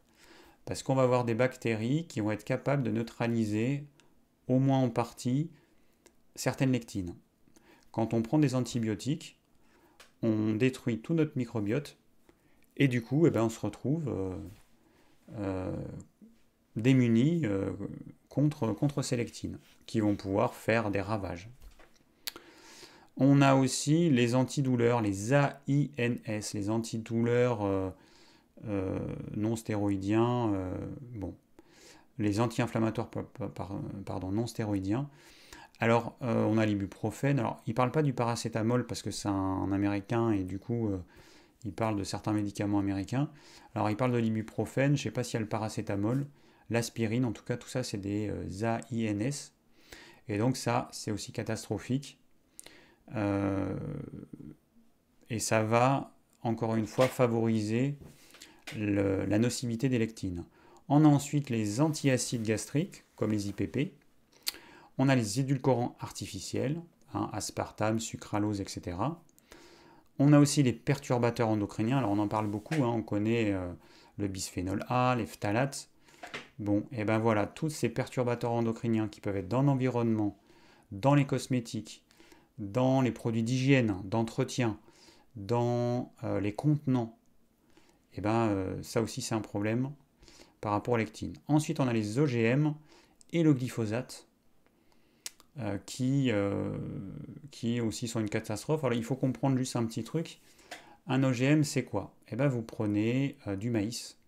Parce qu'on va avoir des bactéries qui vont être capables de neutraliser, au moins en partie, certaines lectines. Quand on prend des antibiotiques, on détruit tout notre microbiote, et du coup, eh bien, on se retrouve euh, euh, démunis contre, contre ces lectines, qui vont pouvoir faire des ravages. On a aussi les antidouleurs, les AINS, les antidouleurs euh, euh, non stéroïdiens, euh, bon, les anti-inflammatoires pardon, non stéroïdiens. Alors, on a l'ibuprofène. Alors, il ne parle pas du paracétamol parce que c'est un, américain et du coup, il parle de certains médicaments américains. Alors, il parle de l'ibuprofène, je ne sais pas s'il y a le paracétamol, l'aspirine, en tout cas, tout ça, c'est des AINS. Et donc, ça, c'est aussi catastrophique. Euh, et ça va, encore une fois, favoriser la nocivité des lectines. On a ensuite les antiacides gastriques, comme les IPP. On a les édulcorants artificiels, hein, aspartame, sucralose, etc. On a aussi les perturbateurs endocriniens. Alors on en parle beaucoup, hein. on connaît euh, le bisphénol A, les phtalates. Bon, et eh ben voilà, tous ces perturbateurs endocriniens qui peuvent être dans l'environnement, dans les cosmétiques, dans les produits d'hygiène, d'entretien, dans euh, les contenants, et eh ben, euh, ça aussi c'est un problème par rapport aux lectines. Ensuite, on a les OGM et le glyphosate euh, qui, aussi sont une catastrophe. Alors, il faut comprendre juste un petit truc. Un OGM, c'est quoi Eh ben, vous prenez du maïs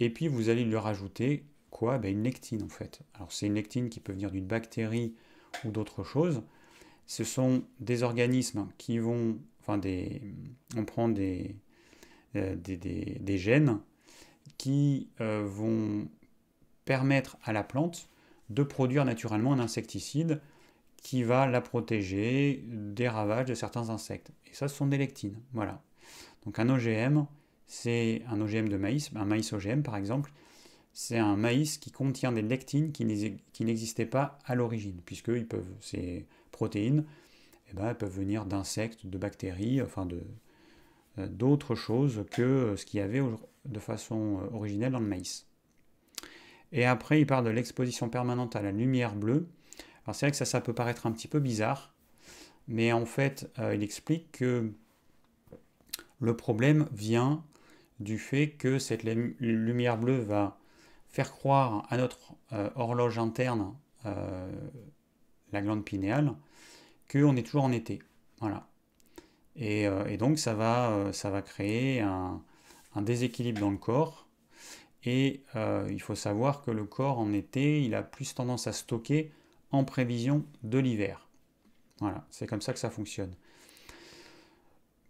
et puis vous allez lui rajouter quoi eh ben, Une lectine en fait. Alors, c'est une lectine qui peut venir d'une bactérie ou d'autre choses ce sont des organismes qui vont, enfin des, on prend des, euh, gènes qui euh, vont permettre à la plante de produire naturellement un insecticide qui va la protéger des ravages de certains insectes. Et ça, ce sont des lectines. Voilà. Donc un OGM, c'est un OGM de maïs, un maïs OGM par exemple, c'est un maïs qui contient des lectines qui n'existaient pas à l'origine, puisque ils peuvent, protéines, eh ben, elles peuvent venir d'insectes, de bactéries, enfin euh, d'autres choses que ce qu'il y avait de façon euh, originelle dans le maïs. Et après, il parle de l'exposition permanente à la lumière bleue. Alors c'est vrai que ça, peut paraître un petit peu bizarre, mais en fait, euh, il explique que le problème vient du fait que cette lumière bleue va faire croire à notre horloge interne, la glande pinéale, on est toujours en été. Voilà. Et, euh, donc ça va, euh, ça va créer un, déséquilibre dans le corps. Et euh, il faut savoir que le corps en été, il a plus tendance à stocker en prévision de l'hiver. Voilà, c'est comme ça que ça fonctionne.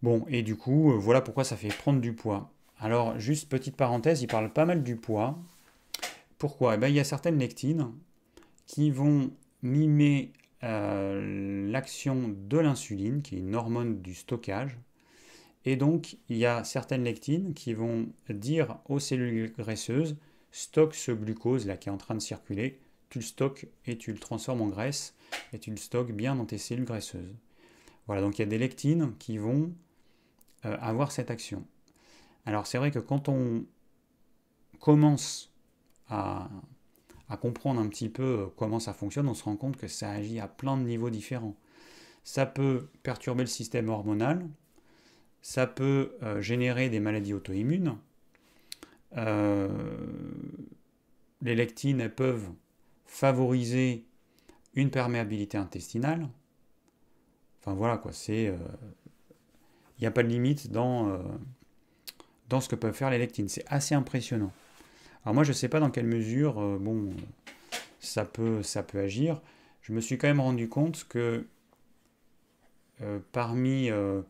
Bon, et du coup, voilà pourquoi ça fait prendre du poids. Alors, juste petite parenthèse, il parle pas mal du poids. Pourquoi Et eh bien, Il y a certaines lectines qui vont mimer euh, l'action de l'insuline, qui est une hormone du stockage. Et donc, il y a certaines lectines qui vont dire aux cellules graisseuses, stocke ce glucose là qui est en train de circuler, tu le stockes et tu le transformes en graisse, et tu le stockes bien dans tes cellules graisseuses. Voilà, donc il y a des lectines qui vont euh, avoir cette action. Alors c'est vrai que quand on commence à à comprendre un petit peu euh, comment ça fonctionne, on se rend compte que ça agit à plein de niveaux différents. Ça peut perturber le système hormonal, ça peut euh, générer des maladies auto-immunes. Euh, les lectines peuvent favoriser une perméabilité intestinale. Enfin voilà quoi, c'est. Il n'y a pas de limite dans, dans ce que peuvent faire les lectines. C'est assez impressionnant. Alors moi, je ne sais pas dans quelle mesure, euh, bon, ça peut, agir. Je me suis quand même rendu compte que euh, parmi, euh,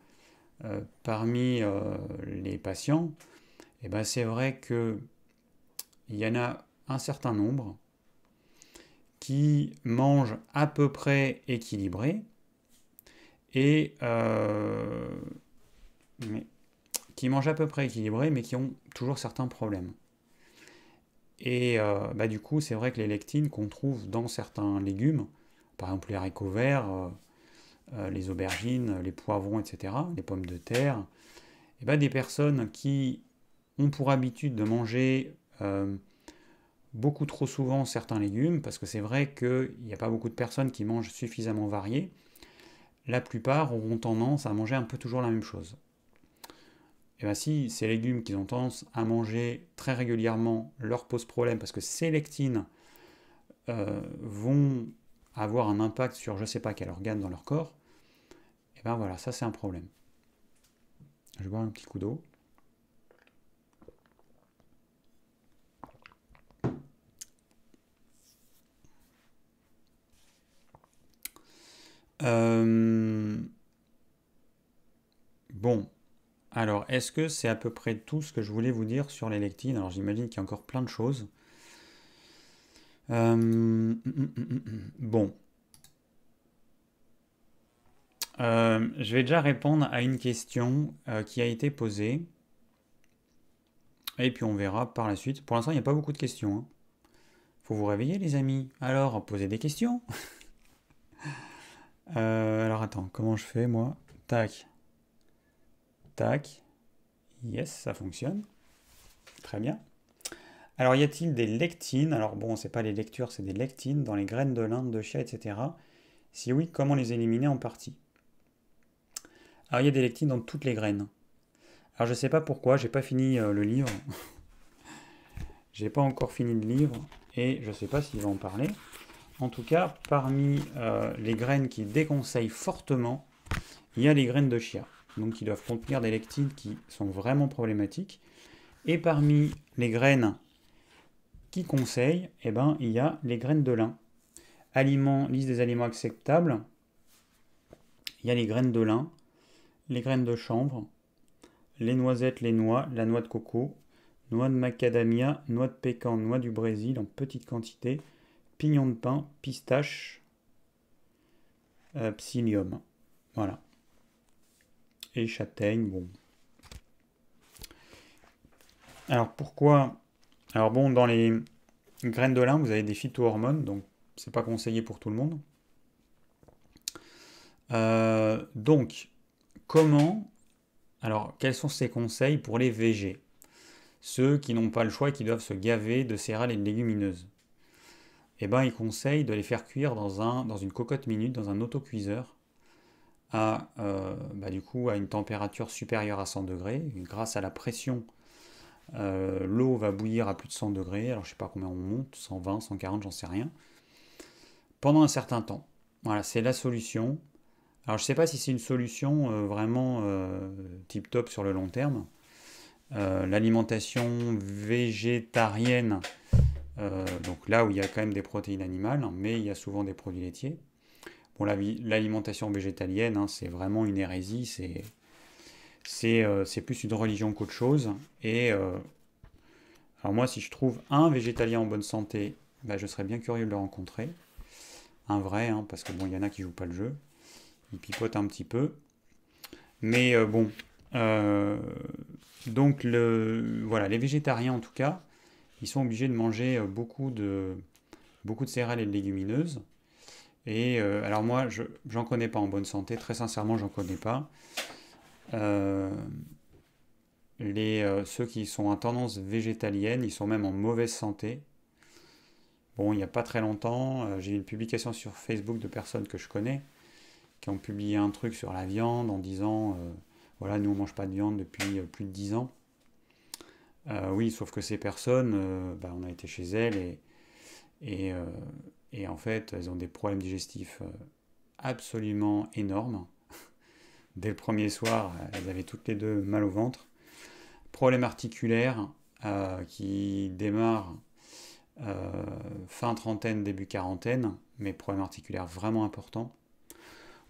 les patients, eh ben, c'est vrai qu'il y en a un certain nombre qui mangent à peu près équilibré et qui mangent à peu près équilibré mais qui ont toujours certains problèmes. Et euh, bah, du coup, c'est vrai que les lectines qu'on trouve dans certains légumes, par exemple les haricots verts, euh, euh, les aubergines, les poivrons, etc., les pommes de terre, et eh bah, ben, des personnes qui ont pour habitude de manger beaucoup trop souvent certains légumes, parce que c'est vrai qu'il n'y a pas beaucoup de personnes qui mangent suffisamment variés, la plupart auront tendance à manger un peu toujours la même chose et eh bien si ces légumes qu'ils ont tendance à manger très régulièrement leur posent problème parce que ces lectines euh, vont avoir un impact sur je ne sais pas quel organe dans leur corps, et eh bien voilà, ça c'est un problème. Je boire un petit coup d'eau. Euh, bon, alors, est-ce que c'est à peu près tout ce que je voulais vous dire sur les lectines Alors, j'imagine qu'il y a encore plein de choses. Euh, mm, mm, mm, bon. Euh, je vais déjà répondre à une question euh, qui a été posée. Et puis on verra par la suite. Pour l'instant, il n'y a pas beaucoup de questions. Hein. Faut vous réveiller, les amis. Alors, posez des questions. alors, attends, comment je fais, moi Tac. Yes, ça fonctionne. Très bien. Alors, y a-t-il des lectines Alors, bon, c'est pas les lectures, c'est des lectines dans les graines de linde, de chia, etc. Si oui, comment les éliminer en partie Alors, il y a des lectines dans toutes les graines. Alors, je sais pas pourquoi, j'ai pas fini euh, le livre. j'ai pas encore fini le livre et je sais pas s'il va en parler. En tout cas, parmi euh, les graines qui déconseillent fortement, il y a les graines de chia donc qui doivent contenir des lectines qui sont vraiment problématiques. Et parmi les graines qui conseillent, eh ben, il y a les graines de lin. Aliments, liste des aliments acceptables. Il y a les graines de lin, les graines de chanvre, les noisettes, les noix, la noix de coco, noix de macadamia, noix de pécan, noix du Brésil en petite quantité, pignon de pain, pistache, euh, psyllium. Voilà et châtaigne. Bon. Alors pourquoi Alors bon, dans les graines de lin, vous avez des phytohormones, donc c'est pas conseillé pour tout le monde. Euh, donc, comment Alors, quels sont ses conseils pour les VG Ceux qui n'ont pas le choix et qui doivent se gaver de céréales et de légumineuses. Eh ben, il conseille de les faire cuire dans, un, dans une cocotte minute, dans un autocuiseur, à, euh, bah, du coup, à une température supérieure à 100 degrés. grâce à la pression, euh, l'eau va bouillir à plus de 100 degrés. Alors je sais pas combien on monte, 120, 140, j'en sais rien. Pendant un certain temps. Voilà, c'est la solution. Alors je ne sais pas si c'est une solution euh, vraiment tip top sur le long terme. L'alimentation végétarienne, donc là où il y a quand même des protéines animales, mais il y a souvent des produits laitiers, l'alimentation végétalienne, hein, c'est vraiment une hérésie, c'est euh, c'est plus une religion qu'autre chose. Et euh, alors moi, si je trouve un végétalien en bonne santé, bah, je serais bien curieux de le rencontrer. Un vrai, hein, parce que bon, il y en a qui jouent pas le jeu, ils pipotent un petit peu. Mais euh, bon, donc le, voilà, les végétariens en tout cas, ils sont obligés de manger beaucoup de beaucoup de céréales et de légumineuses. Et euh, alors moi, je j'en connais pas en bonne santé, très sincèrement, j'en connais pas. Euh, les, euh, ceux qui sont en tendance végétalienne, ils sont même en mauvaise santé. Bon, il n'y a pas très longtemps, j'ai eu une publication sur Facebook de personnes que je connais qui ont publié un truc sur la viande en disant voilà, nous on mange pas de viande depuis plus de 10 ans. oui, sauf que ces personnes, bah, on a été chez elles et, et et en fait, elles ont des problèmes digestifs euh, absolument énormes. Dès le premier soir, elles avaient toutes les deux mal au ventre. Problème articulaire euh, qui démarre euh, fin trentaine, début quarantaine, mais problème articulaire vraiment important.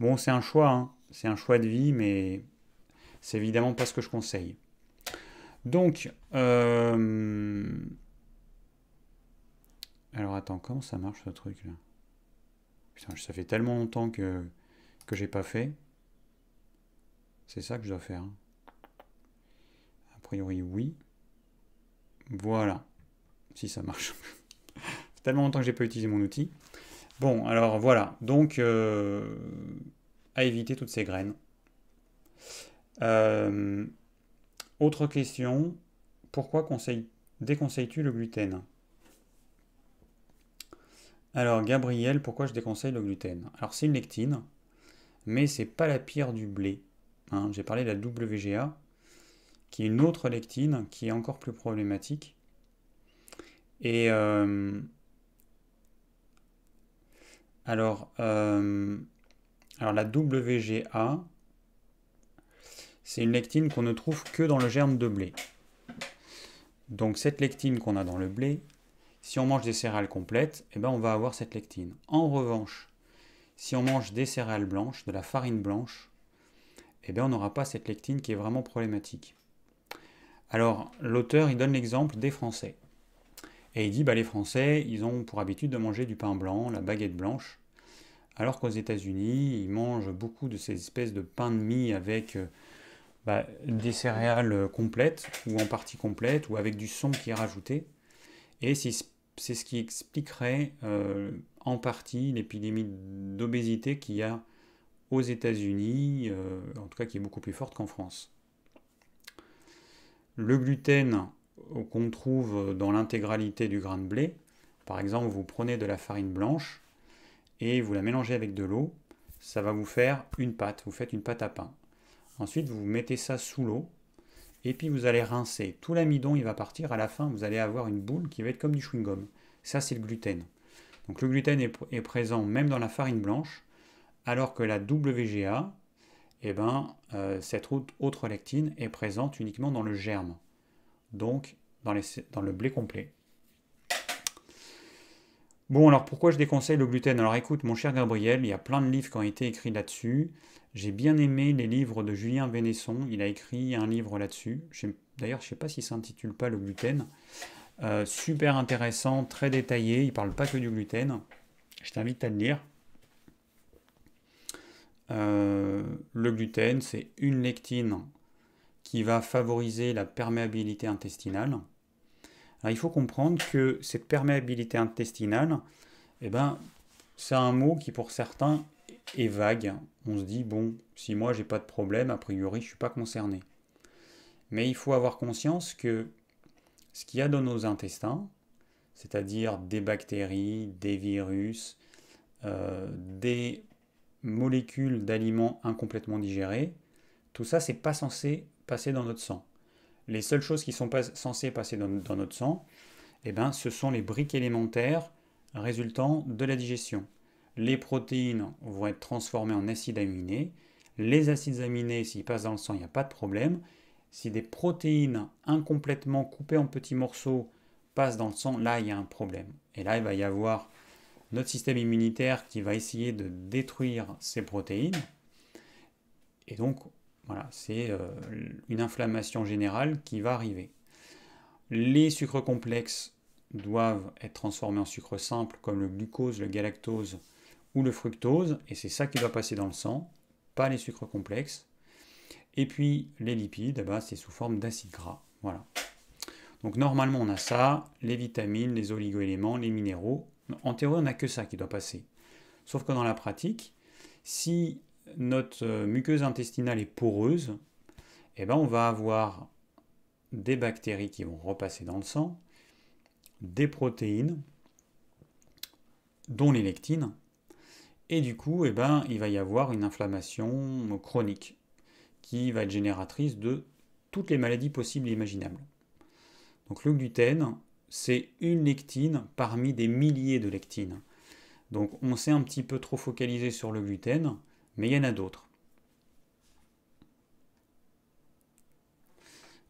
Bon, c'est un choix, hein. c'est un choix de vie, mais c'est évidemment pas ce que je conseille. Donc, alors attends, comment ça marche ce truc là Putain, ça fait tellement longtemps que, que j'ai pas fait. C'est ça que je dois faire. Hein. A priori, oui. Voilà. Si ça marche. tellement longtemps que j'ai pas utilisé mon outil. Bon, alors voilà. Donc, euh, à éviter toutes ces graines. Euh, autre question. Pourquoi déconseilles-tu le gluten alors Gabriel, pourquoi je déconseille le gluten Alors c'est une lectine, mais c'est pas la pire du blé. Hein. J'ai parlé de la WGA, qui est une autre lectine qui est encore plus problématique. Et euh, alors, euh, alors la WGA, c'est une lectine qu'on ne trouve que dans le germe de blé. Donc cette lectine qu'on a dans le blé, si on mange des céréales complètes, eh ben on va avoir cette lectine. En revanche, si on mange des céréales blanches, de la farine blanche, eh ben, on n'aura pas cette lectine qui est vraiment problématique. Alors l'auteur il donne l'exemple des Français. Et il dit bah, les Français, ils ont pour habitude de manger du pain blanc, la baguette blanche, alors qu'aux États-Unis, ils mangent beaucoup de ces espèces de pain de mie avec euh, bah, des céréales complètes ou en partie complètes ou avec du son qui est rajouté. Et si c'est ce qui expliquerait euh, en partie l'épidémie d'obésité qu'il y a aux États-Unis, euh, en tout cas qui est beaucoup plus forte qu'en France. Le gluten qu'on trouve dans l'intégralité du grain de blé, par exemple, vous prenez de la farine blanche et vous la mélangez avec de l'eau, ça va vous faire une pâte, vous faites une pâte à pain. Ensuite, vous mettez ça sous l'eau, et puis vous allez rincer. Tout l'amidon, il va partir. À la fin, vous allez avoir une boule qui va être comme du chewing-gum. Ça, c'est le gluten. Donc le gluten est, présent même dans la farine blanche, alors que la WGA, eh ben, euh, cette autre lectine est présente uniquement dans le germe, donc dans le blé complet. Bon, alors pourquoi je déconseille le gluten Alors écoute, mon cher Gabriel, il y a plein de livres qui ont été écrits là-dessus. J'ai bien aimé les livres de Julien Vénesson. Il a écrit un livre là-dessus. D'ailleurs, je ne sais pas s'il s'intitule pas Le gluten. Euh, super intéressant, très détaillé. Il ne parle pas que du gluten. Je t'invite à le lire. Euh, le gluten, c'est une lectine qui va favoriser la perméabilité intestinale. il faut comprendre que cette perméabilité intestinale, eh ben, c'est un mot qui pour certains est vague on se dit, bon, si moi j'ai pas de problème, a priori je suis pas concerné. Mais il faut avoir conscience que ce qu'il y a dans nos intestins, c'est-à-dire des bactéries, des virus, euh, des molécules d'aliments incomplètement digérés, tout ça, c'est pas censé passer dans notre sang. Les seules choses qui sont pas censées passer dans, notre sang, eh ben, ce sont les briques élémentaires résultant de la digestion les protéines vont être transformées en acides aminés. Les acides aminés, s'ils passent dans le sang, il n'y a pas de problème. Si des protéines incomplètement coupées en petits morceaux passent dans le sang, là, il y a un problème. Et là, il va y avoir notre système immunitaire qui va essayer de détruire ces protéines. Et donc, voilà, c'est euh, une inflammation générale qui va arriver. Les sucres complexes doivent être transformés en sucres simples comme le glucose, le galactose ou le fructose, et c'est ça qui doit passer dans le sang, pas les sucres complexes. Et puis les lipides, eh ben, c'est sous forme d'acides gras. Voilà. Donc normalement on a ça, les vitamines, les oligoéléments, les minéraux. En théorie on n'a que ça qui doit passer. Sauf que dans la pratique, si notre euh, muqueuse intestinale est poreuse, eh ben on va avoir des bactéries qui vont repasser dans le sang, des protéines, dont les lectines, et du coup, eh ben, il va y avoir une inflammation chronique qui va être génératrice de toutes les maladies possibles et imaginables. Donc le gluten, c'est une lectine parmi des milliers de lectines. Donc on s'est un petit peu trop focalisé sur le gluten, mais il y en a d'autres.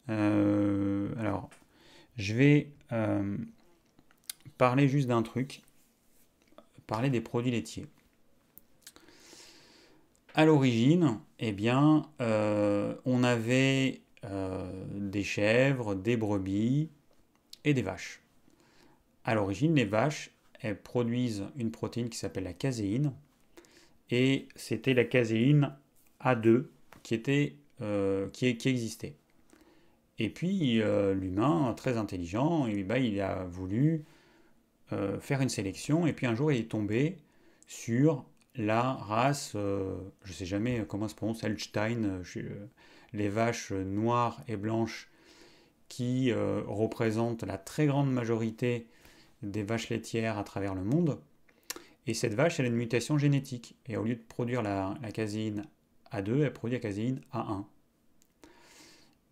Euh, alors, je vais euh, parler juste d'un truc, parler des produits laitiers à l'origine, eh bien, euh, on avait euh, des chèvres, des brebis et des vaches. À l'origine, les vaches, elles produisent une protéine qui s'appelle la caséine. Et c'était la caséine A2 qui, était, euh, qui, existait. Et puis, l'humain, très intelligent, il bah, a voulu faire une sélection. Et puis, un jour, il est tombé sur la race, euh, je ne sais jamais comment se prononce, Elstein, euh, euh, les vaches noires et blanches qui représentent la très grande majorité des vaches laitières à travers le monde. Et cette vache, elle a une mutation génétique. Et au lieu de produire la, caséine A2, elle produit la caséine A1.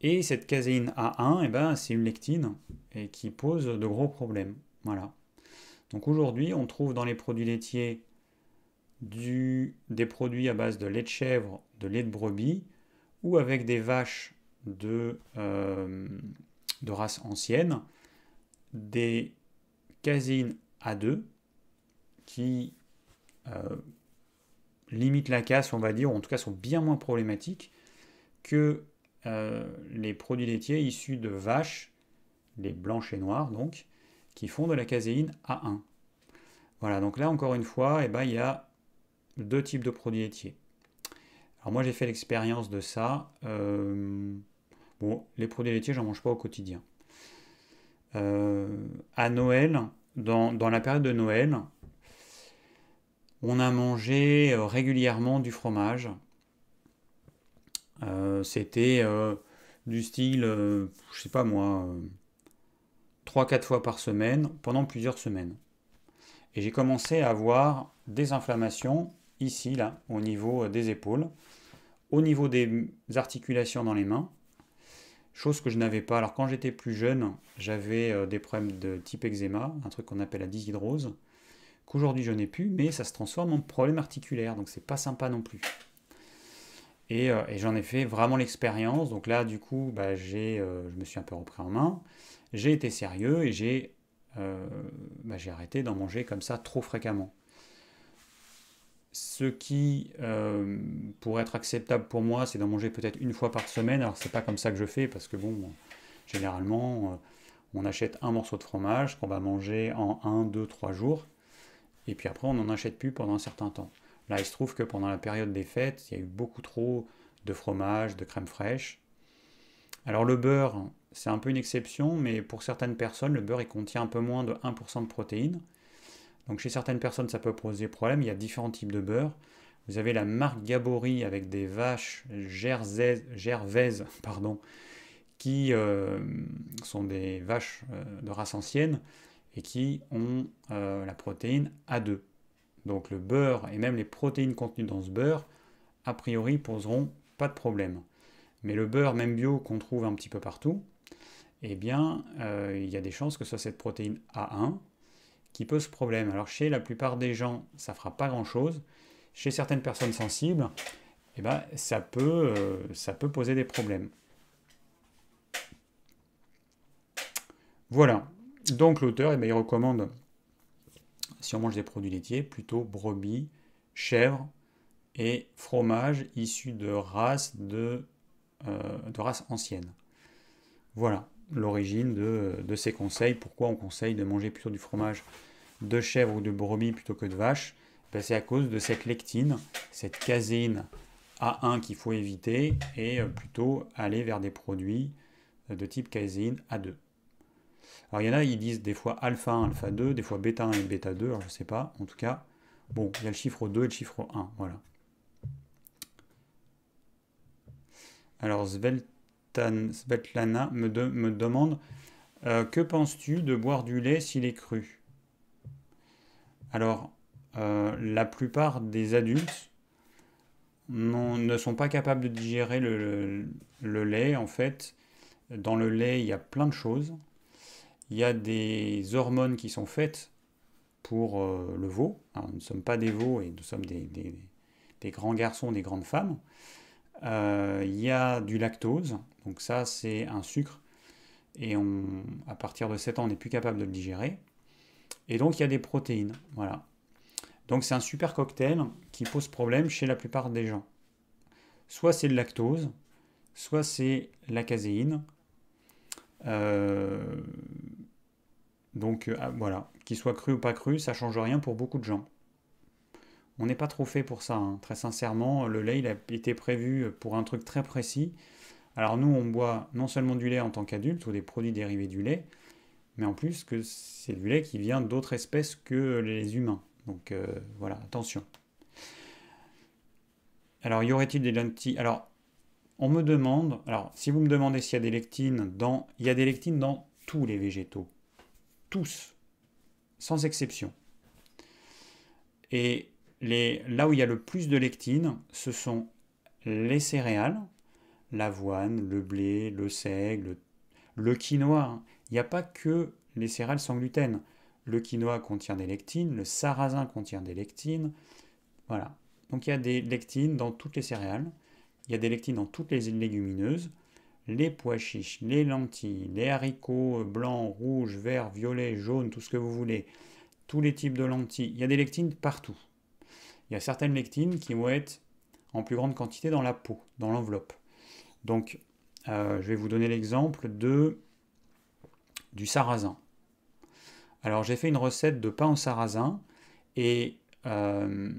Et cette caséine A1, eh ben, c'est une lectine et qui pose de gros problèmes. Voilà. Donc aujourd'hui, on trouve dans les produits laitiers des produits à base de lait de chèvre, de lait de brebis, ou avec des vaches de, euh, de race ancienne, des caséines A2 qui euh, limitent la casse, on va dire, ou en tout cas sont bien moins problématiques que euh, les produits laitiers issus de vaches, les blanches et noires donc, qui font de la caséine A1. Voilà, donc là encore une fois, eh ben, il y a deux types de produits laitiers. Alors moi j'ai fait l'expérience de ça. Euh, bon, les produits laitiers, j'en mange pas au quotidien. Euh, à Noël, dans, la période de Noël, on a mangé euh, régulièrement du fromage. C'était du style, je sais pas moi, 3-4 fois par semaine pendant plusieurs semaines. Et j'ai commencé à avoir des inflammations ici, là, au niveau euh, des épaules, au niveau des articulations dans les mains, chose que je n'avais pas. Alors quand j'étais plus jeune, j'avais euh, des problèmes de type eczéma, un truc qu'on appelle la dyshydrose, qu'aujourd'hui je n'ai plus, mais ça se transforme en problème articulaire, donc c'est pas sympa non plus. Et, euh, j'en ai fait vraiment l'expérience, donc là du coup, bah, je me suis un peu repris en main, j'ai été sérieux et j'ai bah, j'ai arrêté d'en manger comme ça trop fréquemment ce qui euh, pourrait être acceptable pour moi, c'est d'en manger peut-être une fois par semaine. Alors c'est pas comme ça que je fais parce que bon, généralement, euh, on achète un morceau de fromage qu'on va manger en 1, 2, 3 jours. Et puis après, on n'en achète plus pendant un certain temps. Là, il se trouve que pendant la période des fêtes, il y a eu beaucoup trop de fromage, de crème fraîche. Alors le beurre, c'est un peu une exception, mais pour certaines personnes, le beurre, il contient un peu moins de 1% de protéines. Donc chez certaines personnes, ça peut poser problème. Il y a différents types de beurre. Vous avez la marque Gabori avec des vaches Gervaise, pardon, qui euh, sont des vaches euh, de race ancienne et qui ont euh, la protéine A2. Donc le beurre et même les protéines contenues dans ce beurre, a priori, poseront pas de problème. Mais le beurre, même bio, qu'on trouve un petit peu partout, eh bien, il y a des chances que ce soit cette protéine A1 qui pose problème. Alors chez la plupart des gens, ça fera pas grand-chose. Chez certaines personnes sensibles, eh ben, ça, peut, euh, ça peut poser des problèmes. Voilà. Donc l'auteur, eh ben, il recommande, si on mange des produits laitiers, plutôt brebis, chèvres et fromage issus de races de euh, races anciennes. Voilà l'origine de, ces conseils, pourquoi on conseille de manger plutôt du fromage de chèvre ou de brebis plutôt que de vache, ben, c'est à cause de cette lectine, cette caséine A1 qu'il faut éviter et euh, plutôt aller vers des produits euh, de type caséine A2. Alors il y en a, ils disent des fois alpha 1, alpha 2, des fois bêta 1 et bêta 2, alors je ne sais pas, en tout cas, bon, il y a le chiffre 2 et le chiffre 1, voilà. Alors Svelte Svetlana me, demande euh, Que penses-tu de boire du lait s'il est cru Alors, euh, la plupart des adultes ne sont pas capables de digérer le, lait. En fait, dans le lait, il y a plein de choses. Il y a des hormones qui sont faites pour euh, le veau. Hein, nous ne sommes pas des veaux et nous sommes des grands garçons, des grandes femmes. Euh, il y a du lactose, donc ça c'est un sucre, et on, à partir de 7 ans on n'est plus capable de le digérer. Et donc il y a des protéines, voilà. Donc c'est un super cocktail qui pose problème chez la plupart des gens. Soit c'est le lactose, soit c'est la caséine. Euh, donc euh, ah, voilà, qu'il soit cru ou pas cru, ça change rien pour beaucoup de gens on n'est pas trop fait pour ça. Hein. Très sincèrement, le lait, il a été prévu pour un truc très précis. Alors nous, on boit non seulement du lait en tant qu'adulte ou des produits dérivés du lait, mais en plus que c'est du lait qui vient d'autres espèces que les humains. Donc euh, voilà, attention. Alors y aurait-il des lentilles Alors on me demande, alors si vous me demandez s'il y a des lectines dans, il y a des lectines dans tous les végétaux, tous, sans exception. Et là où il y a le plus de lectines, ce sont les céréales, l'avoine, le blé, le seigle, le quinoa. Hein. Il n'y a pas que les céréales sans gluten. Le quinoa contient des lectines, le sarrasin contient des lectines. Voilà. Donc il y a des lectines dans toutes les céréales, il y a des lectines dans toutes les légumineuses. Les pois chiches, les lentilles, les haricots blancs, rouges, verts, violets, jaunes, tout ce que vous voulez, tous les types de lentilles, il y a des lectines partout il y a certaines lectines qui vont être en plus grande quantité dans la peau, dans l'enveloppe. Donc, euh, je vais vous donner l'exemple de du sarrasin. Alors, j'ai fait une recette de pain au sarrasin et euh,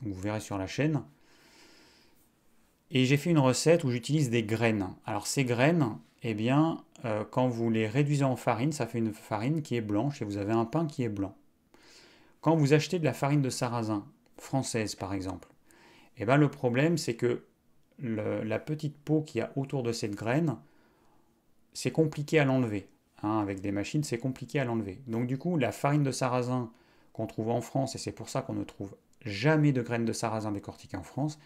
vous verrez sur la chaîne. Et j'ai fait une recette où j'utilise des graines. Alors, ces graines, eh bien, euh, quand vous les réduisez en farine, ça fait une farine qui est blanche et vous avez un pain qui est blanc. Quand vous achetez de la farine de sarrasin française, par exemple, eh ben, le problème, c'est que la petite peau qu'il y a autour de cette graine, c'est compliqué à l'enlever. Hein. avec des machines, c'est compliqué à l'enlever. Donc du coup, la farine de sarrasin qu'on trouve en France, et c'est pour ça qu'on ne trouve jamais de graines de sarrasin décortiquées en France,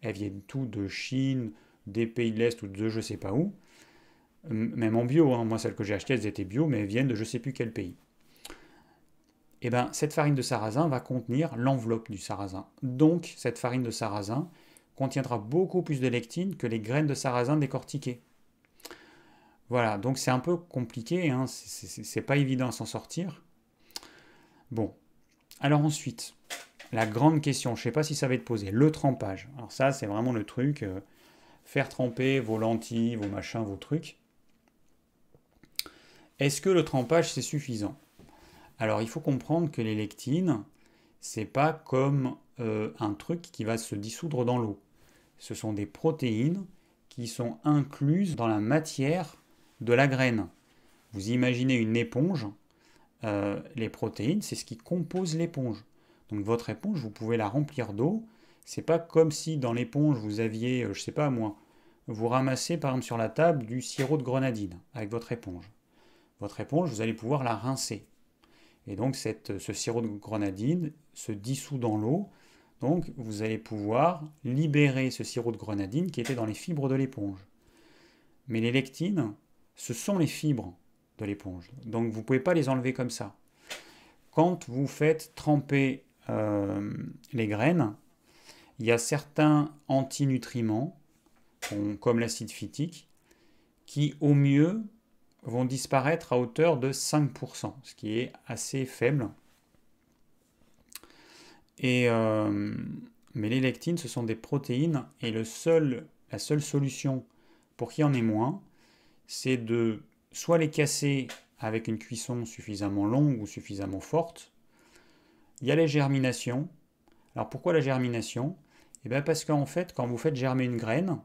elles viennent tout de Chine, des pays de l'Est ou de je ne sais pas où. Même en bio, hein. moi celles que j'ai achetées, elles étaient bio, mais elles viennent de je ne sais plus quel pays eh ben, cette farine de sarrasin va contenir l'enveloppe du sarrasin. Donc, cette farine de sarrasin contiendra beaucoup plus de lectine que les graines de sarrasin décortiquées. Voilà, donc c'est un peu compliqué, hein. c'est pas évident à s'en sortir. Bon, alors ensuite, la grande question, je sais pas si ça va être posé, le trempage. Alors ça, c'est vraiment le truc, euh, faire tremper vos lentilles, vos machins, vos trucs. Est-ce que le trempage, c'est suffisant alors il faut comprendre que les lectines, c'est pas comme euh, un truc qui va se dissoudre dans l'eau. Ce sont des protéines qui sont incluses dans la matière de la graine. Vous imaginez une éponge, euh, les protéines, c'est ce qui compose l'éponge. Donc votre éponge, vous pouvez la remplir d'eau. C'est pas comme si dans l'éponge vous aviez, je euh, je sais pas moi, vous ramassez par exemple sur la table du sirop de grenadine avec votre éponge. Votre éponge, vous allez pouvoir la rincer. Et donc ce sirop de grenadine se dissout dans l'eau. Donc vous allez pouvoir libérer ce sirop de grenadine qui était dans les fibres de l'éponge. Mais les lectines, ce sont les fibres de l'éponge. Donc vous ne pouvez pas les enlever comme ça. Quand vous faites tremper euh, les graines, il y a certains antinutriments, comme l'acide phytique, qui au mieux vont disparaître à hauteur de 5%, ce qui est assez faible. Et, euh, mais les lectines, ce sont des protéines, et le seul, la seule solution pour qu'il y en ait moins, c'est de soit les casser avec une cuisson suffisamment longue ou suffisamment forte. Il y a les germinations. Alors pourquoi la germination Eh bien parce qu'en fait, quand vous faites germer une graine,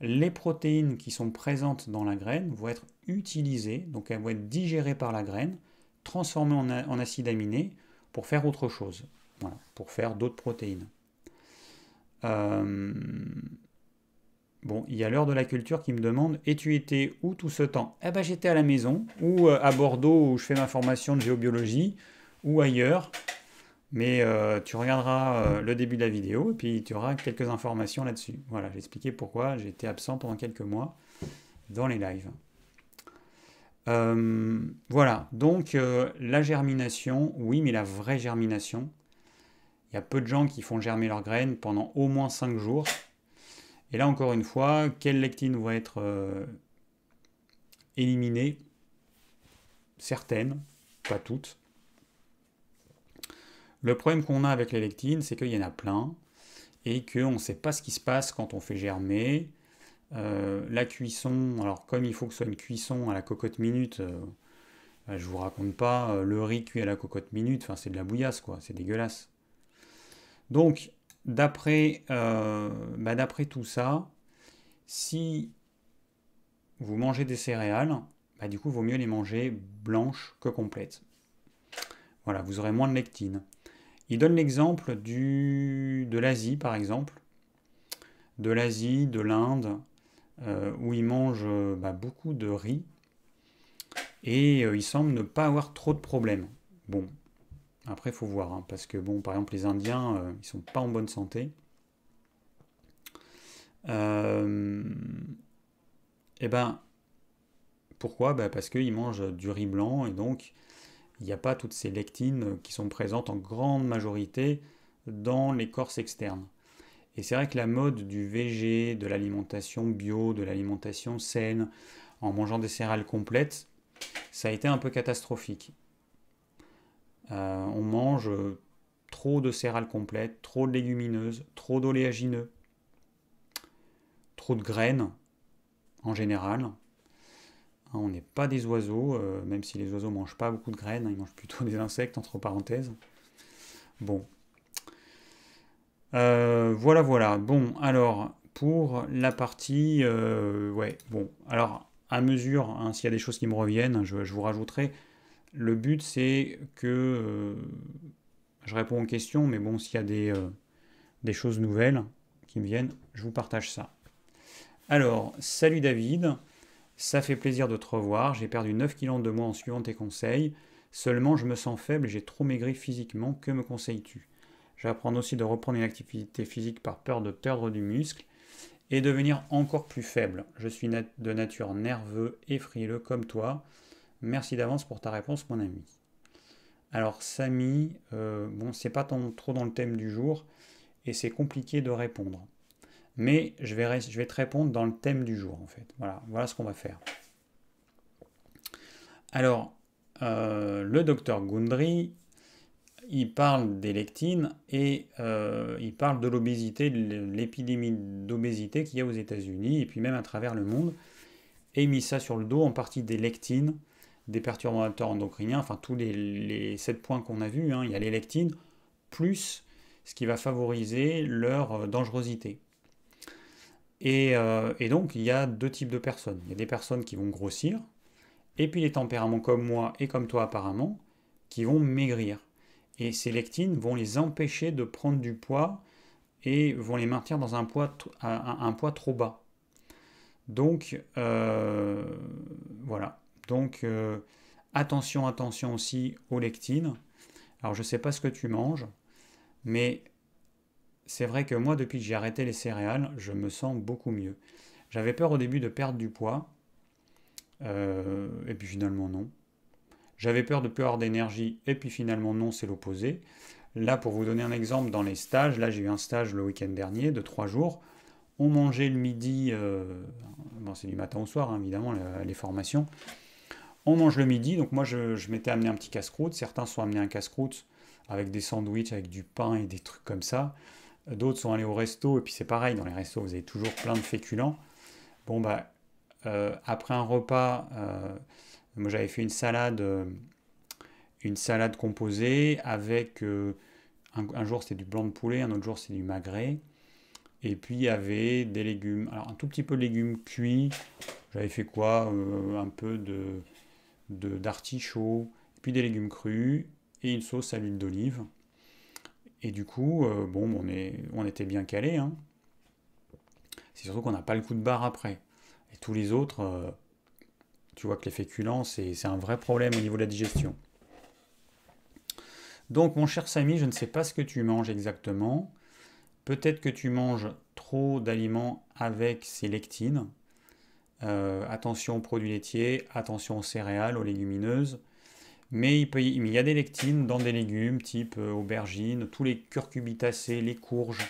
les protéines qui sont présentes dans la graine vont être utilisées, donc elles vont être digérées par la graine, transformées en, acide aminé pour faire autre chose, pour faire d'autres protéines. Euh, bon, il y a l'heure de la culture qui me demande Et tu étais où tout ce temps Eh ben, j'étais à la maison, ou euh, à Bordeaux, où je fais ma formation de géobiologie, ou ailleurs. Mais euh, tu regarderas le début de la vidéo et puis tu auras quelques informations là-dessus. Voilà, j'ai expliqué pourquoi j'étais absent pendant quelques mois dans les lives. Euh, voilà, donc euh, la germination, oui, mais la vraie germination. Il y a peu de gens qui font germer leurs graines pendant au moins 5 jours. Et là, encore une fois, quelle lectine va être euh, éliminée Certaines, pas toutes. Le problème qu'on a avec les lectines, c'est qu'il y en a plein et qu'on ne sait pas ce qui se passe quand on fait germer. Euh, la cuisson, alors comme il faut que ce soit une cuisson à la cocotte minute, euh, bah, je vous raconte pas, euh, le riz cuit à la cocotte minute, enfin c'est de la bouillasse quoi, c'est dégueulasse. Donc d'après bah, d'après tout ça, si vous mangez des céréales, bah du coup il vaut mieux les manger blanches que complètes. Voilà, vous aurez moins de lectine. Il donne l'exemple du... de l'Asie par exemple, de l'Asie, de l'Inde, euh, où ils mangent euh, bah, beaucoup de riz et euh, il ils semblent ne pas avoir trop de problèmes. Bon, après il faut voir, hein, parce que bon, par exemple les Indiens, ils sont pas en bonne santé. et ben pourquoi ben, Parce qu'ils mangent du riz blanc et donc il n'y a pas toutes ces lectines qui sont présentes en grande majorité dans l'écorce externe. Et c'est vrai que la mode du VG, de l'alimentation bio, de l'alimentation saine, en mangeant des céréales complètes, ça a été un peu catastrophique. Euh, on mange euh, trop de céréales complètes, trop de légumineuses, trop d'oléagineux, trop de graines en général. Hein, on n'est pas des oiseaux, euh, même si les oiseaux ne mangent pas beaucoup de graines, hein, ils mangent plutôt des insectes, entre parenthèses. Bon, euh, voilà, voilà. Bon, alors, pour la partie... Euh, ouais, bon. Alors, à mesure, hein, s'il y a des choses qui me reviennent, je, vous rajouterai. Le but, c'est que... Euh, je réponds aux questions, mais bon, s'il y a des, des choses nouvelles qui me viennent, je vous partage ça. Alors, salut David. Ça fait plaisir de te revoir. J'ai perdu 9 kilos de moi en suivant tes conseils. Seulement, je me sens faible et j'ai trop maigri physiquement. Que me conseilles-tu je vais apprendre aussi de reprendre une activité physique par peur de perdre du muscle et devenir encore plus faible. Je suis de nature nerveux et frileux comme toi. Merci d'avance pour ta réponse, mon ami. Alors, Samy, euh, bon, c'est pas trop dans le thème du jour et c'est compliqué de répondre. Mais je vais, te répondre dans le thème du jour, en fait. Voilà, voilà ce qu'on va faire. Alors, euh, le docteur Gundry il parle des lectines et euh, il parle de l'obésité, de l'épidémie d'obésité qu'il y a aux États-Unis et puis même à travers le monde. Et il met ça sur le dos en partie des lectines, des perturbateurs endocriniens, enfin tous les, sept points qu'on a vus, hein. il y a les lectines, plus ce qui va favoriser leur euh, dangerosité. Euh, et donc il y a deux types de personnes. Il y a des personnes qui vont grossir, et puis les tempéraments comme moi et comme toi apparemment, qui vont maigrir. Et ces lectines vont les empêcher de prendre du poids et vont les maintenir dans un poids, poids trop bas. Donc, euh, voilà. Donc, euh, attention, attention aussi aux lectines. Alors, je ne sais pas ce que tu manges, mais c'est vrai que moi, depuis que j'ai arrêté les céréales, je me sens beaucoup mieux. J'avais peur au début de perdre du poids, euh, et puis finalement non. J'avais peur de ne plus avoir d'énergie, et puis finalement, non, c'est l'opposé. Là, pour vous donner un exemple, dans les stages, là, j'ai eu un stage le week-end dernier de trois jours. On mangeait le midi, euh, c'est du matin au soir, hein, évidemment, les formations. On mange le midi, donc moi, je, m'étais amené un petit casse-croûte. Certains sont amenés un casse-croûte avec des sandwichs, avec du pain et des trucs comme ça. D'autres sont allés au resto, et puis c'est pareil, dans les restos, vous avez toujours plein de féculents. Bon, bah, euh, après un repas, euh, moi, j'avais fait une salade, euh, une salade composée avec. Euh, un, jour, c'était du blanc de poulet, un autre jour, c'est du magret. Et puis, il y avait des légumes. Alors, un tout petit peu de légumes cuits. J'avais fait quoi euh, Un peu de d'artichaut. puis, des légumes crus. Et une sauce à l'huile d'olive. Et du coup, bon, on, est, on était bien calé. Hein. C'est surtout qu'on n'a pas le coup de barre après. Et tous les autres, tu vois que les féculents, c'est un vrai problème au niveau de la digestion. Donc, mon cher Samy, je ne sais pas ce que tu manges exactement. Peut-être que tu manges trop d'aliments avec ces lectines. Euh, attention aux produits laitiers, attention aux céréales, aux légumineuses. Mais il, y, a des lectines dans des légumes type euh, aubergine, tous les curcubitacés, les courges.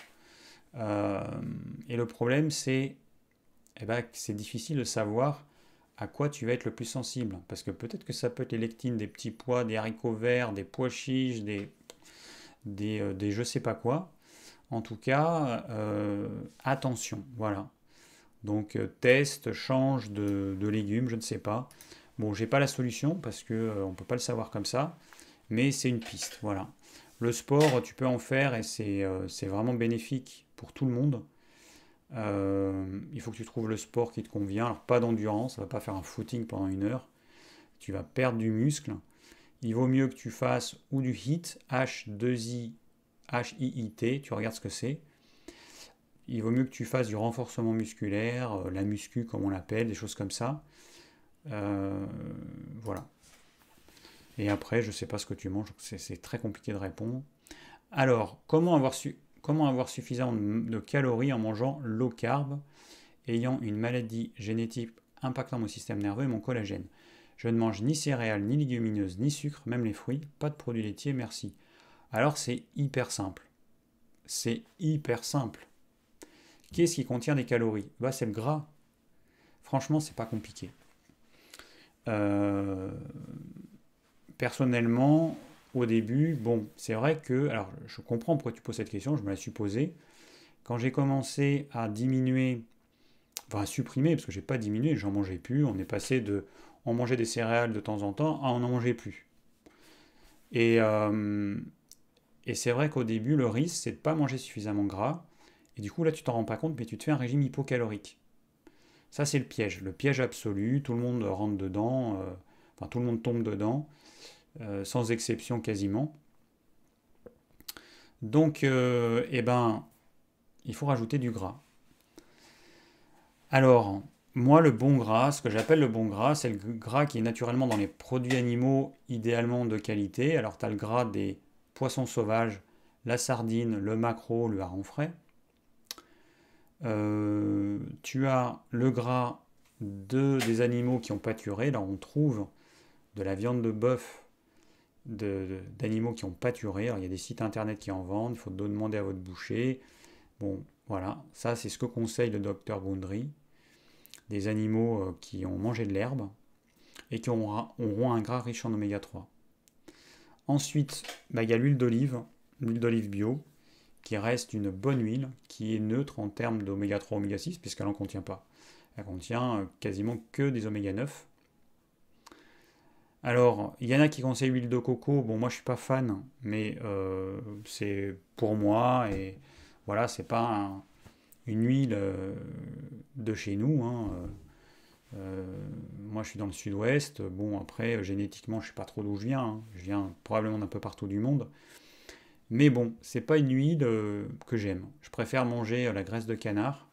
Euh, et le problème, c'est eh ben, que c'est difficile de savoir à quoi tu vas être le plus sensible. Parce que peut-être que ça peut être les lectines des petits pois, des haricots verts, des pois chiches, des, des, euh, je sais pas quoi. En tout cas, euh, attention, voilà. Donc euh, test, change de, de, légumes, je ne sais pas. Bon, j'ai pas la solution parce que ne on peut pas le savoir comme ça, mais c'est une piste, voilà. Le sport, tu peux en faire et c'est vraiment bénéfique pour tout le monde. Euh, il faut que tu trouves le sport qui te convient. Alors, pas d'endurance, ça ne va pas faire un footing pendant une heure. Tu vas perdre du muscle. Il vaut mieux que tu fasses ou du hit H2I, i t tu regardes ce que c'est. Il vaut mieux que tu fasses du renforcement musculaire, euh, la muscu comme on l'appelle, des choses comme ça. Euh, voilà. Et après, je ne sais pas ce que tu manges, c'est très compliqué de répondre. Alors, comment avoir su Comment avoir suffisamment de calories en mangeant low carb, ayant une maladie génétique impactant mon système nerveux et mon collagène Je ne mange ni céréales, ni légumineuses, ni sucre, même les fruits, pas de produits laitiers, merci. Alors c'est hyper simple. C'est hyper simple. Qu'est-ce qui contient des calories Bah c'est le gras. Franchement, c'est pas compliqué. Euh, personnellement, au début, bon, c'est vrai que, alors je comprends pourquoi tu poses cette question, je me la suis Quand j'ai commencé à diminuer, enfin à supprimer, parce que j'ai pas diminué, j'en mangeais plus, on est passé de, on mangeait des céréales de temps en temps à on n'en mangeait plus. Euh, et, c'est vrai qu'au début, le risque, c'est de pas manger suffisamment gras. Et du coup, là, tu t'en rends pas compte, mais tu te fais un régime hypocalorique. Ça, c'est le piège, le piège absolu, tout le monde rentre dedans, euh, enfin tout le monde tombe dedans. Euh, sans exception quasiment. Donc, euh, eh ben, il faut rajouter du gras. Alors, moi, le bon gras, ce que j'appelle le bon gras, c'est le gras qui est naturellement dans les produits animaux idéalement de qualité. Alors, tu as le gras des poissons sauvages, la sardine, le maquereau, le hareng frais. Euh, tu as le gras de, des animaux qui ont pâturé. Là, on trouve de la viande de bœuf d'animaux qui ont pâturé. il y a des sites internet qui en vendent, il faut demander à votre boucher. Bon, voilà, ça c'est ce que conseille le docteur Boundry. Des animaux euh, qui ont mangé de l'herbe et qui auront, un gras riche en oméga 3. Ensuite, bah, il y a l'huile d'olive, l'huile d'olive bio, qui reste une bonne huile, qui est neutre en termes d'oméga 3, oméga 6, puisqu'elle n'en contient pas. Elle contient euh, quasiment que des oméga 9, alors, il y en a qui conseillent l'huile de coco. Bon, moi, je suis pas fan, mais euh, c'est pour moi. Et voilà, c'est pas une huile euh, de chez nous. Hein. Euh, moi, je suis dans le sud-ouest. Bon, après, génétiquement, je sais pas trop d'où je viens. Hein. Je viens probablement d'un peu partout du monde. Mais bon, c'est pas une huile que j'aime. Je préfère manger la graisse de canard.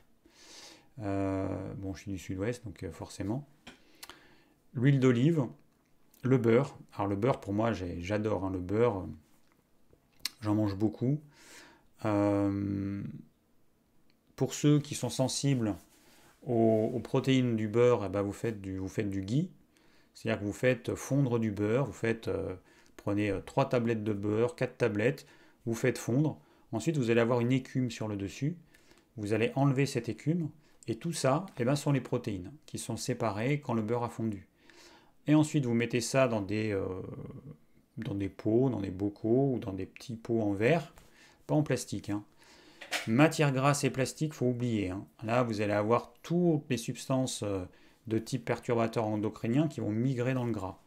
bon, je suis du sud-ouest, donc forcément. L'huile d'olive, le beurre. Alors le beurre, pour moi, j'adore hein, le beurre. J'en mange beaucoup. Euh, pour ceux qui sont sensibles aux, protéines du beurre, eh ben, vous, faites du, vous ghee. C'est-à-dire que vous faites fondre du beurre, vous faites, euh, prenez euh, trois tablettes de beurre, quatre tablettes, vous faites fondre. Ensuite, vous allez avoir une écume sur le dessus. Vous allez enlever cette écume. Et tout ça, eh ben, sont les protéines qui sont séparées quand le beurre a fondu. Et ensuite, vous mettez ça dans des, euh, dans des pots, dans des bocaux ou dans des petits pots en verre, pas en plastique. Hein. Matière grasse et plastique, faut oublier. Hein. Là, vous allez avoir toutes les substances euh, de type perturbateur endocrinien qui vont migrer dans le gras.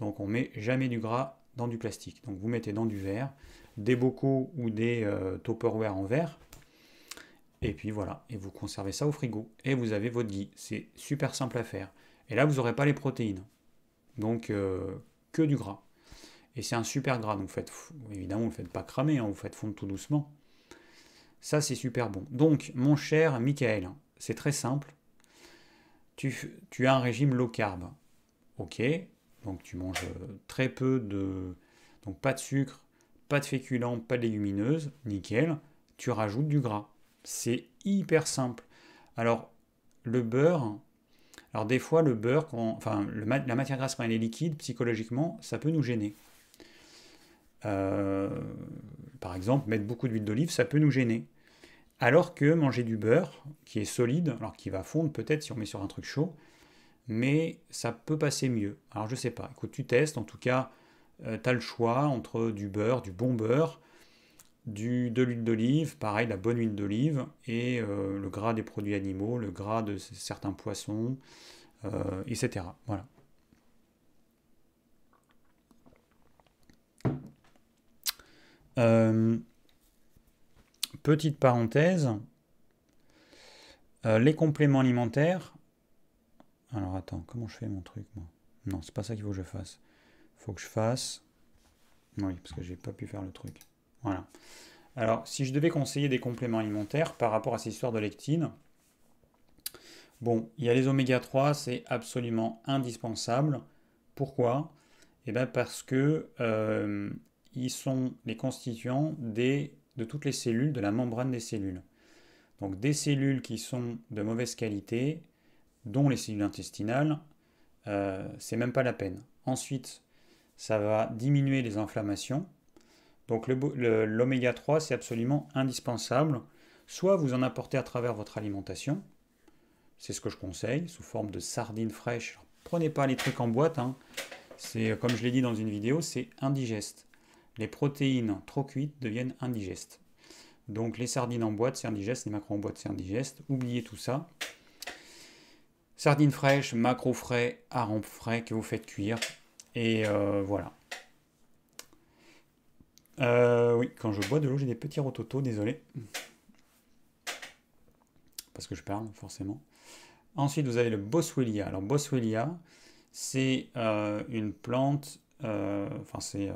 Donc, on met jamais du gras dans du plastique. Donc, vous mettez dans du verre, des bocaux ou des euh, topperware en verre. Et puis voilà, et vous conservez ça au frigo. Et vous avez votre gui. C'est super simple à faire. Et là, vous n'aurez pas les protéines donc euh, que du gras. Et c'est un super gras, donc faites, évidemment, vous ne faites pas cramer, hein, vous faites fondre tout doucement. Ça, c'est super bon. Donc, mon cher Michael, c'est très simple. Tu, tu, as un régime low carb. Ok, donc tu manges euh, très peu de... Donc pas de sucre, pas de féculents, pas de légumineuses, nickel. Tu rajoutes du gras. C'est hyper simple. Alors, le beurre, alors des fois, le beurre, la matière grasse quand elle est liquide, psychologiquement, ça peut nous gêner. Euh, par exemple, mettre beaucoup d'huile d'olive, ça peut nous gêner. Alors que manger du beurre, qui est solide, alors qui va fondre peut-être si on met sur un truc chaud, mais ça peut passer mieux. Alors je sais pas. Écoute, tu testes. En tout cas, euh, tu as le choix entre du beurre, du bon beurre, du, de l'huile d'olive, pareil, la bonne huile d'olive, et euh, le gras des produits animaux, le gras de certains poissons, euh, etc. Voilà. Euh, petite parenthèse, les compléments alimentaires. Alors attends, comment je fais mon truc moi Non, c'est pas ça qu'il faut que je fasse. Faut que je fasse. Oui, parce que j'ai pas pu faire le truc. Voilà. Alors, si je devais conseiller des compléments alimentaires par rapport à ces histoires de lectine, bon, il y a les oméga 3, c'est absolument indispensable. Pourquoi Eh bien parce que euh, ils sont les constituants des, de toutes les cellules, de la membrane des cellules. Donc des cellules qui sont de mauvaise qualité, dont les cellules intestinales, euh, c'est même pas la peine. Ensuite, ça va diminuer les inflammations, donc l'oméga 3, c'est absolument indispensable. Soit vous en apportez à travers votre alimentation, c'est ce que je conseille, sous forme de sardines fraîches. prenez pas les trucs en boîte, hein. c'est comme je l'ai dit dans une vidéo, c'est indigeste. Les protéines trop cuites deviennent indigestes. Donc les sardines en boîte, c'est indigeste, les macros en boîte, c'est indigeste. Oubliez tout ça. Sardines fraîches, macros frais, harengs frais que vous faites cuire. Et euh, voilà. Euh, oui, quand je bois de l'eau, j'ai des petits rototos, désolé. Parce que je parle, forcément. Ensuite, vous avez le Boswellia. Alors, Boswellia, c'est euh, une plante, euh, enfin, c'est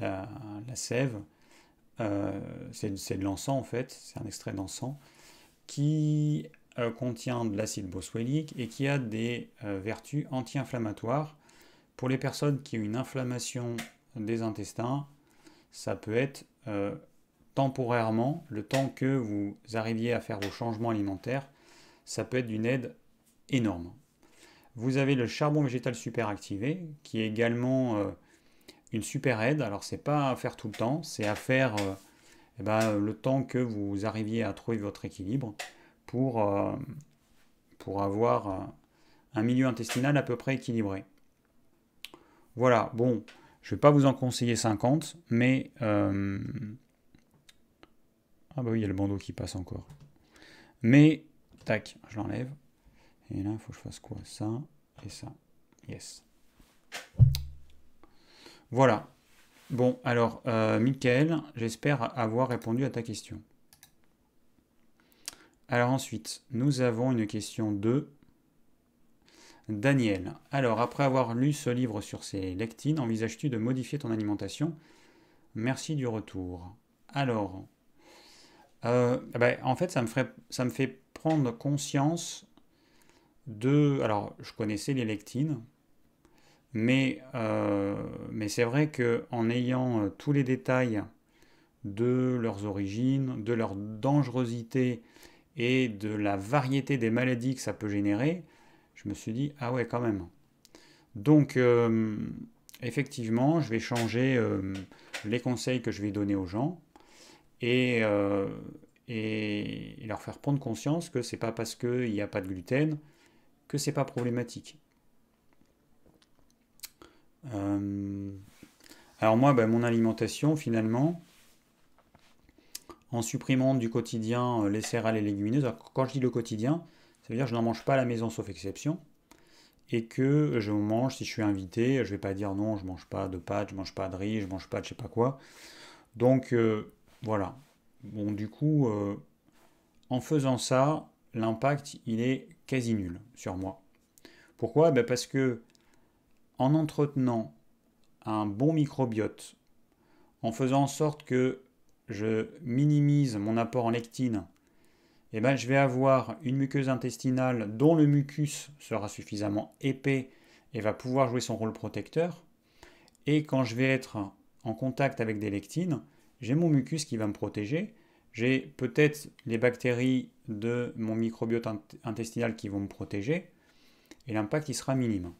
la, la, sève, c'est de l'encens en fait, c'est un extrait d'encens qui contient de l'acide boswellique et qui a des vertus anti-inflammatoires pour les personnes qui ont une inflammation des intestins, ça peut être euh, temporairement, le temps que vous arriviez à faire vos changements alimentaires, ça peut être d'une aide énorme. Vous avez le charbon végétal super activé, qui est également euh, une super aide. Alors c'est pas à faire tout le temps, c'est à faire euh, eh ben, le temps que vous arriviez à trouver votre équilibre pour, pour avoir un milieu intestinal à peu près équilibré. Voilà, bon, je ne vais pas vous en conseiller 50, mais... Euh, ah bah oui, il y a le bandeau qui passe encore. Mais, tac, je l'enlève. Et là, il faut que je fasse quoi Ça et ça. Yes. Voilà. Bon, alors, euh, Michael, j'espère avoir répondu à ta question. Alors ensuite, nous avons une question de Daniel. Alors, après avoir lu ce livre sur ces lectines, envisages-tu de modifier ton alimentation Merci du retour. Alors, euh, eh ben, en fait, ça me, fait prendre conscience de... Alors, je connaissais les lectines, mais, euh, mais c'est vrai qu'en ayant euh, tous les détails de leurs origines, de leur dangerosité et de la variété des maladies que ça peut générer, je me suis dit, ah ouais, quand même. Donc, euh, effectivement, je vais changer euh, les conseils que je vais donner aux gens et, euh, et leur faire prendre conscience que ce n'est pas parce qu'il n'y a pas de gluten que ce n'est pas problématique. alors moi, ben, mon alimentation, finalement, en supprimant du quotidien les céréales et légumineuses, quand je dis le quotidien, cest à dire que je n'en mange pas à la maison sauf exception. Et que je mange si je suis invité. Je ne vais pas dire non, je ne mange pas de pâtes, je ne mange pas de riz, je ne mange pas de je ne sais pas quoi. Donc euh, voilà. Bon, du coup, euh, en faisant ça, l'impact, il est quasi nul sur moi. Pourquoi ben, Parce que en entretenant un bon microbiote, en faisant en sorte que je minimise mon apport en lectine eh ben, je vais avoir une muqueuse intestinale dont le mucus sera suffisamment épais et va pouvoir jouer son rôle protecteur. Et quand je vais être en contact avec des lectines, j'ai mon mucus qui va me protéger. J'ai peut-être les bactéries de mon microbiote intestinal qui vont me protéger. Et l'impact, sera minime.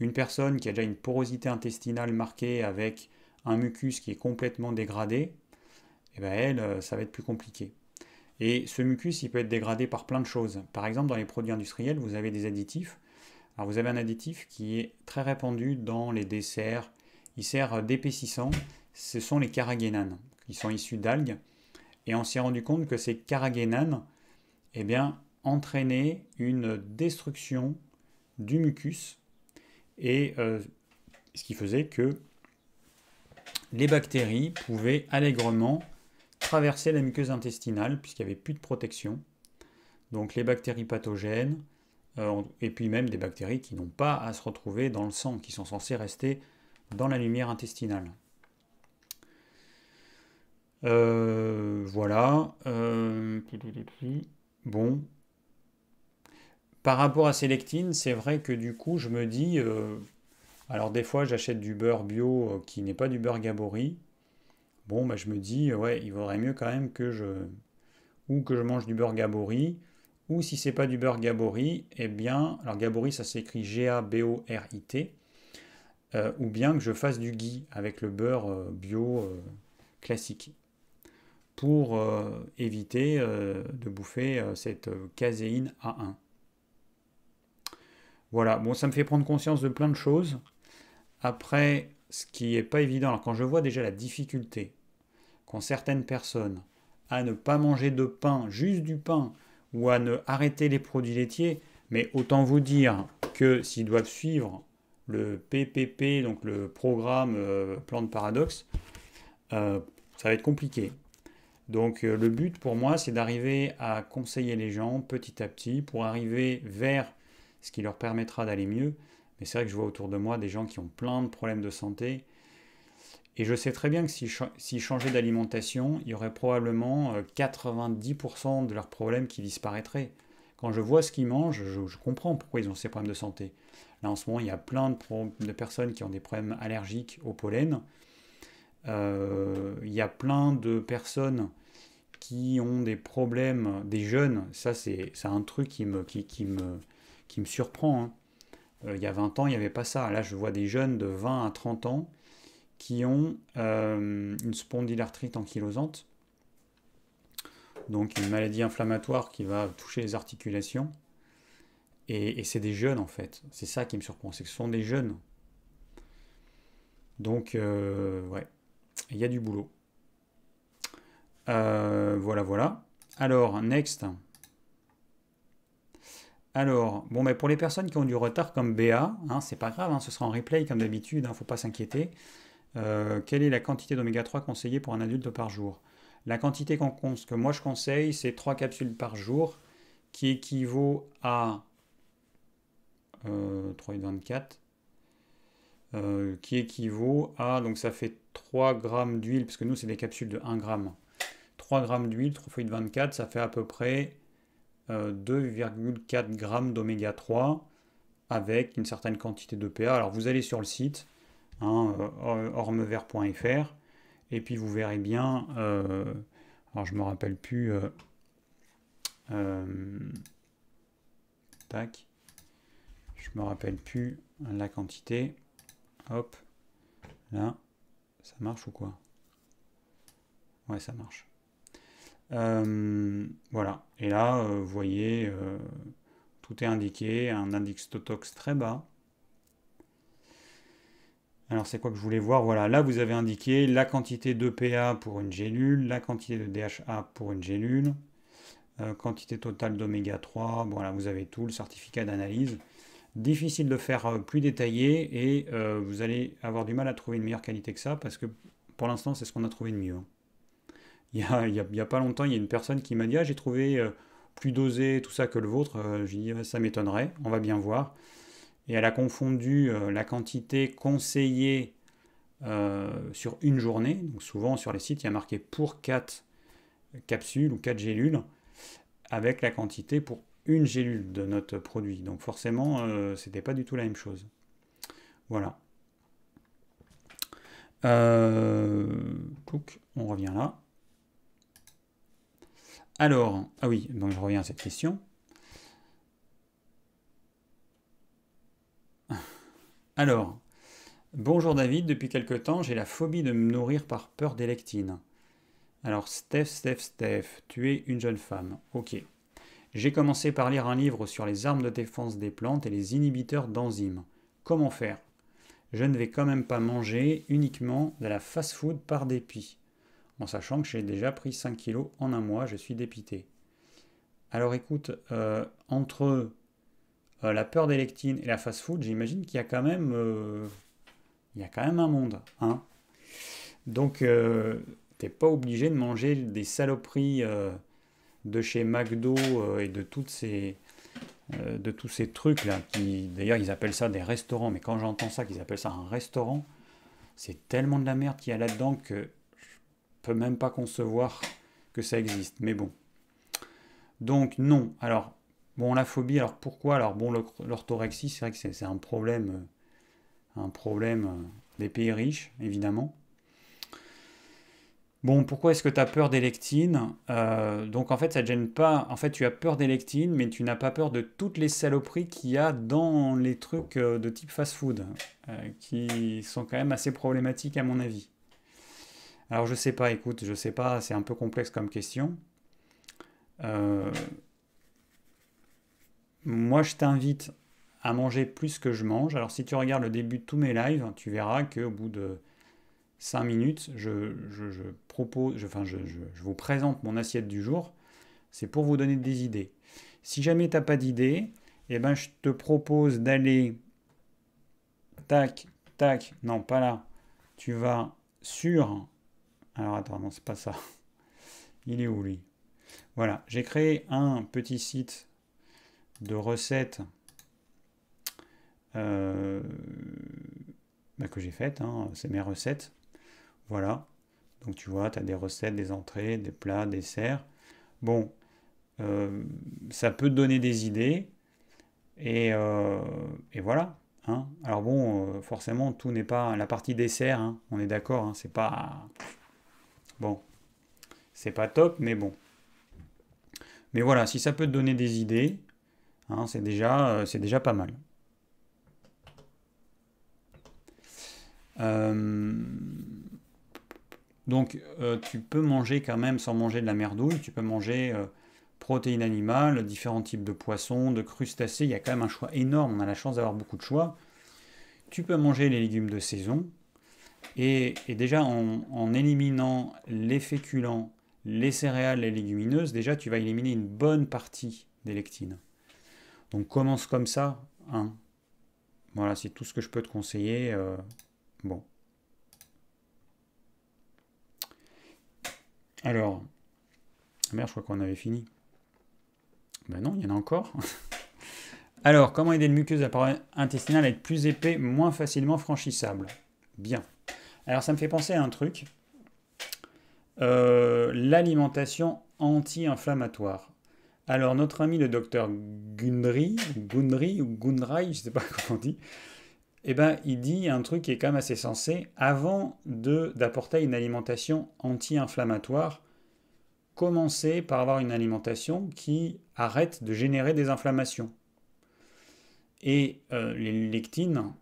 Une personne qui a déjà une porosité intestinale marquée avec un mucus qui est complètement dégradé, eh ben, elle, euh, ça va être plus compliqué. Et ce mucus, il peut être dégradé par plein de choses. Par exemple, dans les produits industriels, vous avez des additifs. Alors vous avez un additif qui est très répandu dans les desserts. Il sert d'épaississant. Ce sont les caragénanes. qui sont issus d'algues. Et on s'est rendu compte que ces caragénanes eh bien, entraînaient une destruction du mucus. Et euh, ce qui faisait que les bactéries pouvaient allègrement traverser la muqueuse intestinale puisqu'il n'y avait plus de protection. Donc les bactéries pathogènes, euh, et puis même des bactéries qui n'ont pas à se retrouver dans le sang, qui sont censées rester dans la lumière intestinale. Euh, voilà. Euh, bon. Par rapport à ces lectines, c'est vrai que du coup, je me dis... alors des fois, j'achète du beurre bio qui n'est pas du beurre gabori bon, bah, je me dis, euh, ouais, il vaudrait mieux quand même que je, ou que je mange du beurre Gabori, ou si c'est pas du beurre Gabori, eh bien, alors Gabori, ça s'écrit G-A-B-O-R-I-T, euh, ou bien que je fasse du ghee avec le beurre euh, bio classique, pour éviter de bouffer cette caséine A1. Voilà, bon, ça me fait prendre conscience de plein de choses. Après, ce qui n'est pas évident. Alors quand je vois déjà la difficulté qu'ont certaines personnes à ne pas manger de pain, juste du pain, ou à ne arrêter les produits laitiers, mais autant vous dire que s'ils doivent suivre le PPP, donc le programme euh, Plan de Paradoxe, euh, ça va être compliqué. Donc euh, le but pour moi, c'est d'arriver à conseiller les gens petit à petit pour arriver vers ce qui leur permettra d'aller mieux. Mais c'est vrai que je vois autour de moi des gens qui ont plein de problèmes de santé. Et je sais très bien que s'ils changeaient d'alimentation, il y aurait probablement 90% euh, de leurs problèmes qui disparaîtraient. Quand je vois ce qu'ils mangent, je, comprends pourquoi ils ont ces problèmes de santé. Là, en ce moment, il y a plein de, personnes qui ont des problèmes allergiques au pollen. Euh, il y a plein de personnes qui ont des problèmes, des jeunes. Ça, c'est un truc qui me, qui, me, qui me surprend. Hein. Euh, il y a 20 ans, il n'y avait pas ça. Là, je vois des jeunes de 20 à 30 ans qui ont euh, une spondylarthrite ankylosante, donc une maladie inflammatoire qui va toucher les articulations. Et, c'est des jeunes en fait. C'est ça qui me surprend, c'est que ce sont des jeunes. Donc, euh, ouais, il y a du boulot. voilà, voilà. Alors, next. Alors, bon, mais pour les personnes qui ont du retard comme BA, hein, c'est pas grave, hein, ce sera en replay comme d'habitude, il hein, ne faut pas s'inquiéter. Euh, quelle est la quantité d'oméga 3 conseillée pour un adulte par jour La quantité que moi je conseille, c'est 3 capsules par jour, qui équivaut à euh, 3,24, euh, qui équivaut à, donc ça fait 3 grammes d'huile, parce que nous c'est des capsules de 1 gramme. 3 grammes d'huile, 3 24, ça fait à peu près 2,4 euh, g d'oméga 3 avec une certaine quantité de PA. Alors vous allez sur le site hein, euh, ormevert.fr et puis vous verrez bien, euh, alors je me rappelle plus, tac, je me rappelle plus la quantité, hop, là, ça marche ou quoi Ouais, ça marche. Euh, voilà, et là, euh, vous voyez, euh, tout est indiqué, un index Totox très bas. Alors c'est quoi que je voulais voir Voilà, là vous avez indiqué la quantité de PA pour une gélule, la quantité de DHA pour une gélule, quantité totale d'oméga 3, voilà, vous avez tout, le certificat d'analyse. Difficile de faire plus détaillé et vous allez avoir du mal à trouver une meilleure qualité que ça parce que pour l'instant c'est ce qu'on a trouvé de mieux. Hein il n'y a, pas longtemps, il y a une personne qui m'a dit Ah, j'ai trouvé euh, plus dosé tout ça que le vôtre. Je euh, J'ai dit ah, Ça m'étonnerait, on va bien voir. Et elle a confondu euh, la quantité conseillée sur une journée. Donc souvent sur les sites, il y a marqué pour 4 capsules ou 4 gélules avec la quantité pour une gélule de notre produit. Donc forcément, ce n'était pas du tout la même chose. Voilà. on revient là. Alors, ah oui, donc je reviens à cette question. Alors, bonjour David, depuis quelque temps, j'ai la phobie de me nourrir par peur des lectines. Alors, Steph, Steph, Steph, tu es une jeune femme. Ok. J'ai commencé par lire un livre sur les armes de défense des plantes et les inhibiteurs d'enzymes. Comment faire Je ne vais quand même pas manger uniquement de la fast-food par dépit en sachant que j'ai déjà pris 5 kilos en un mois, je suis dépité. Alors écoute, euh, entre euh, la peur des lectines et la fast-food, j'imagine qu'il y a quand même, euh, il y a quand même un monde, hein Donc t'es pas obligé de manger des saloperies de chez McDo et de toutes ces de tous ces trucs là d'ailleurs ils appellent ça des restaurants mais quand j'entends ça qu'ils appellent ça un restaurant c'est tellement de la merde qu'il y a là-dedans que peut même pas concevoir que ça existe. Mais bon. Donc non. Alors, bon, la phobie, alors pourquoi Alors bon, l'orthorexie, c'est vrai que c'est un problème, euh, un problème euh, des pays riches, évidemment. Bon, pourquoi est-ce que tu as peur des lectines euh, Donc en fait, ça ne gêne pas. En fait, tu as peur des lectines, mais tu n'as pas peur de toutes les saloperies qu'il y a dans les trucs de type fast-food, qui sont quand même assez problématiques à mon avis. Alors je sais pas, écoute, je sais pas, c'est un peu complexe comme question. Euh, moi je t'invite à manger plus que je mange. Alors si tu regardes le début de tous mes lives, tu verras qu'au bout de 5 minutes, je, propose, enfin, je, vous présente mon assiette du jour. C'est pour vous donner des idées. Si jamais tu n'as pas d'idée, eh ben, je te propose d'aller... Tac, tac, non pas là. Tu vas sur alors attends, non, c'est pas ça. Il est où lui Voilà, j'ai créé un petit site de recettes euh, bah, que j'ai faites. Hein, c'est mes recettes. Voilà. Donc tu vois, tu as des recettes, des entrées, des plats, des desserts. Bon, euh, ça peut donner des idées. Et, euh, voilà. Hein. Alors bon, forcément, tout n'est pas... La partie dessert, hein. on est d'accord, c'est pas... Bon, c'est pas top, mais bon. Mais voilà, si ça peut te donner des idées, hein, c'est déjà, euh, déjà, pas mal. Euh, donc, euh, tu peux manger quand même sans manger de la merdouille. Tu peux manger protéines animales, différents types de poissons, de crustacés. Il y a quand même un choix énorme. On a la chance d'avoir beaucoup de choix. Tu peux manger les légumes de saison. Et, déjà, en, éliminant les féculents, les céréales, les légumineuses, déjà, tu vas éliminer une bonne partie des lectines. Donc commence comme ça. Hein. Voilà, c'est tout ce que je peux te conseiller. Euh, bon. Alors, merde, je crois qu'on avait fini. Ben non, il y en a encore. Alors, comment aider le muqueuse intestinal intestinale à être plus épais, moins facilement franchissable Bien. Alors ça me fait penser à un truc. Euh, l'alimentation anti-inflammatoire. Alors notre ami le docteur Gundry, Gundry ou Gundry, je ne sais pas comment on dit, eh ben, il dit un truc qui est quand même assez sensé. Avant d'apporter une alimentation anti-inflammatoire, commencez par avoir une alimentation qui arrête de générer des inflammations. Et euh, les lectines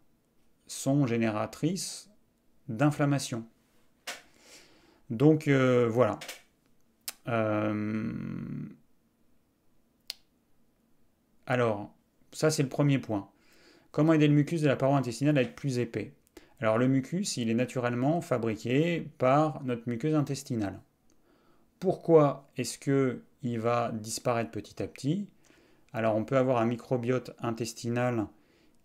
sont génératrices d'inflammation. Donc euh, voilà. Euh, alors, ça c'est le premier point. Comment aider le mucus de la paroi intestinale à être plus épais Alors le mucus, il est naturellement fabriqué par notre muqueuse intestinale. Pourquoi est-ce que il va disparaître petit à petit Alors on peut avoir un microbiote intestinal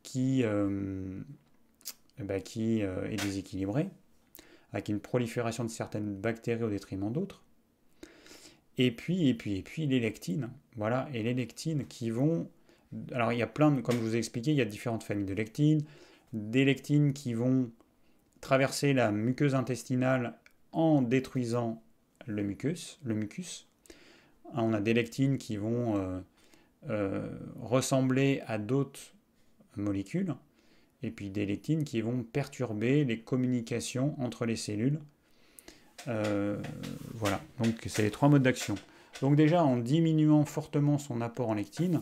qui, euh, eh ben, qui euh, est déséquilibré, avec une prolifération de certaines bactéries au détriment d'autres. Et puis, et puis, et puis, les lectines. Voilà, et les lectines qui vont. Alors, il y a plein de. Comme je vous ai expliqué, il y a différentes familles de lectines. Des lectines qui vont traverser la muqueuse intestinale en détruisant le mucus. Le mucus. Ah, on a des lectines qui vont euh, euh, ressembler à d'autres molécules et puis des lectines qui vont perturber les communications entre les cellules. Euh, voilà, donc c'est les trois modes d'action. Donc déjà, en diminuant fortement son apport en lectine,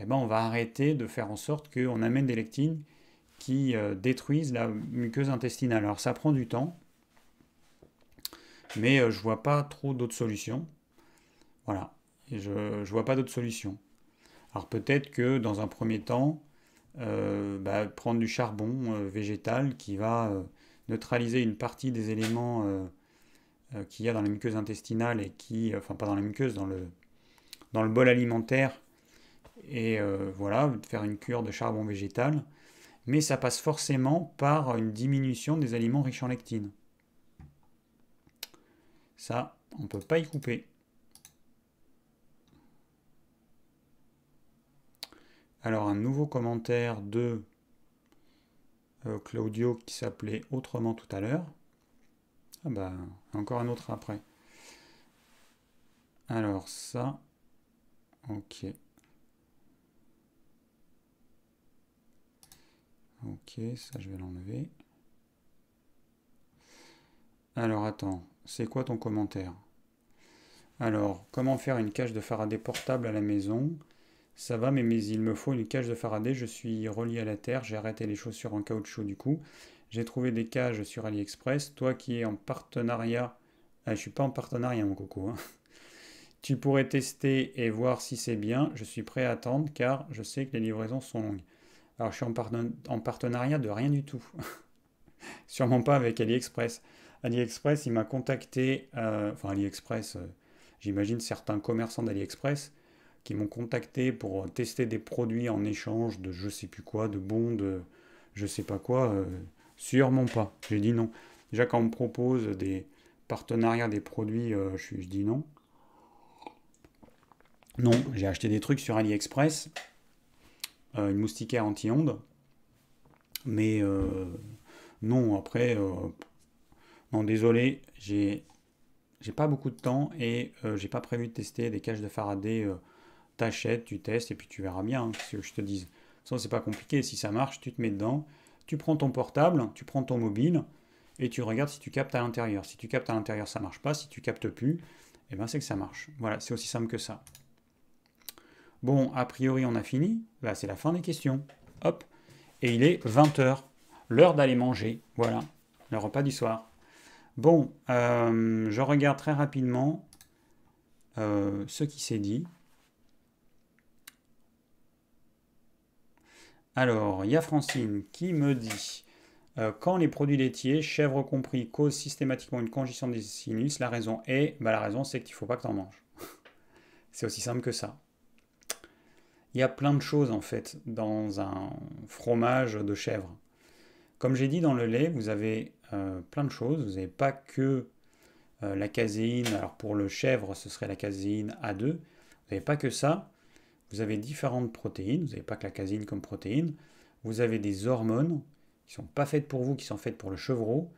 eh ben, on va arrêter de faire en sorte qu'on amène des lectines qui euh, détruisent la muqueuse intestinale. Alors ça prend du temps, mais euh, je ne vois pas trop d'autres solutions. Voilà, je ne vois pas d'autres solutions. Alors peut-être que dans un premier temps, euh, bah, prendre du charbon euh, végétal qui va euh, neutraliser une partie des éléments qu'il y a dans la muqueuse intestinale et qui, enfin pas dans la muqueuse, dans le, dans le bol alimentaire, et voilà, faire une cure de charbon végétal. Mais ça passe forcément par une diminution des aliments riches en lectine. Ça, on ne peut pas y couper. Alors un nouveau commentaire de euh, Claudio qui s'appelait autrement tout à l'heure. Ah bah encore un autre après. Alors ça, ok. Ok, ça je vais l'enlever. Alors attends, c'est quoi ton commentaire Alors, comment faire une cage de Faraday portable à la maison ça va, mais, mais il me faut une cage de Faraday, je suis relié à la terre, j'ai arrêté les chaussures en caoutchouc du coup. J'ai trouvé des cages sur AliExpress, toi qui es en partenariat... Je ah, je suis pas en partenariat mon coco. Hein. Tu pourrais tester et voir si c'est bien, je suis prêt à attendre car je sais que les livraisons sont longues. Alors je suis en, partenariat de rien du tout. Sûrement pas avec AliExpress. AliExpress, il m'a contacté, euh, enfin AliExpress, euh, j'imagine certains commerçants d'AliExpress qui m'ont contacté pour euh, tester des produits en échange de je sais plus quoi, de bons, de je sais pas quoi, euh, sûrement pas. J'ai dit non. Déjà, quand on me propose des partenariats, des produits, euh, je, je, dis non. Non, j'ai acheté des trucs sur AliExpress, une moustiquaire anti-ondes, mais non, après, non, désolé, j'ai. J'ai pas beaucoup de temps et j'ai pas prévu de tester des caches de Faraday t'achètes, tu testes, et puis tu verras bien hein, ce que je te dis, Ça, c'est pas compliqué. Si ça marche, tu te mets dedans, tu prends ton portable, tu prends ton mobile, et tu regardes si tu captes à l'intérieur. Si tu captes à l'intérieur, ça marche pas. Si tu captes plus, et eh ben, c'est que ça marche. Voilà, c'est aussi simple que ça. Bon, a priori, on a fini. Là, c'est la fin des questions. Hop. Et il est 20h. L'heure d'aller manger. Voilà, le repas du soir. Bon, euh, je regarde très rapidement euh, ce qui s'est dit. Alors, il y a Francine qui me dit euh, quand les produits laitiers, chèvres compris, causent systématiquement une congestion des sinus, la raison est bah, la raison, c'est qu'il ne faut pas que tu en manges. c'est aussi simple que ça. Il y a plein de choses en fait dans un fromage de chèvre. Comme j'ai dit dans le lait, vous avez euh, plein de choses. Vous n'avez pas que euh, la caséine. Alors pour le chèvre, ce serait la caséine A2. Vous n'avez pas que ça. Vous avez différentes protéines, vous n'avez pas que la casine comme protéine. Vous avez des hormones qui ne sont pas faites pour vous, qui sont faites pour le chevreau.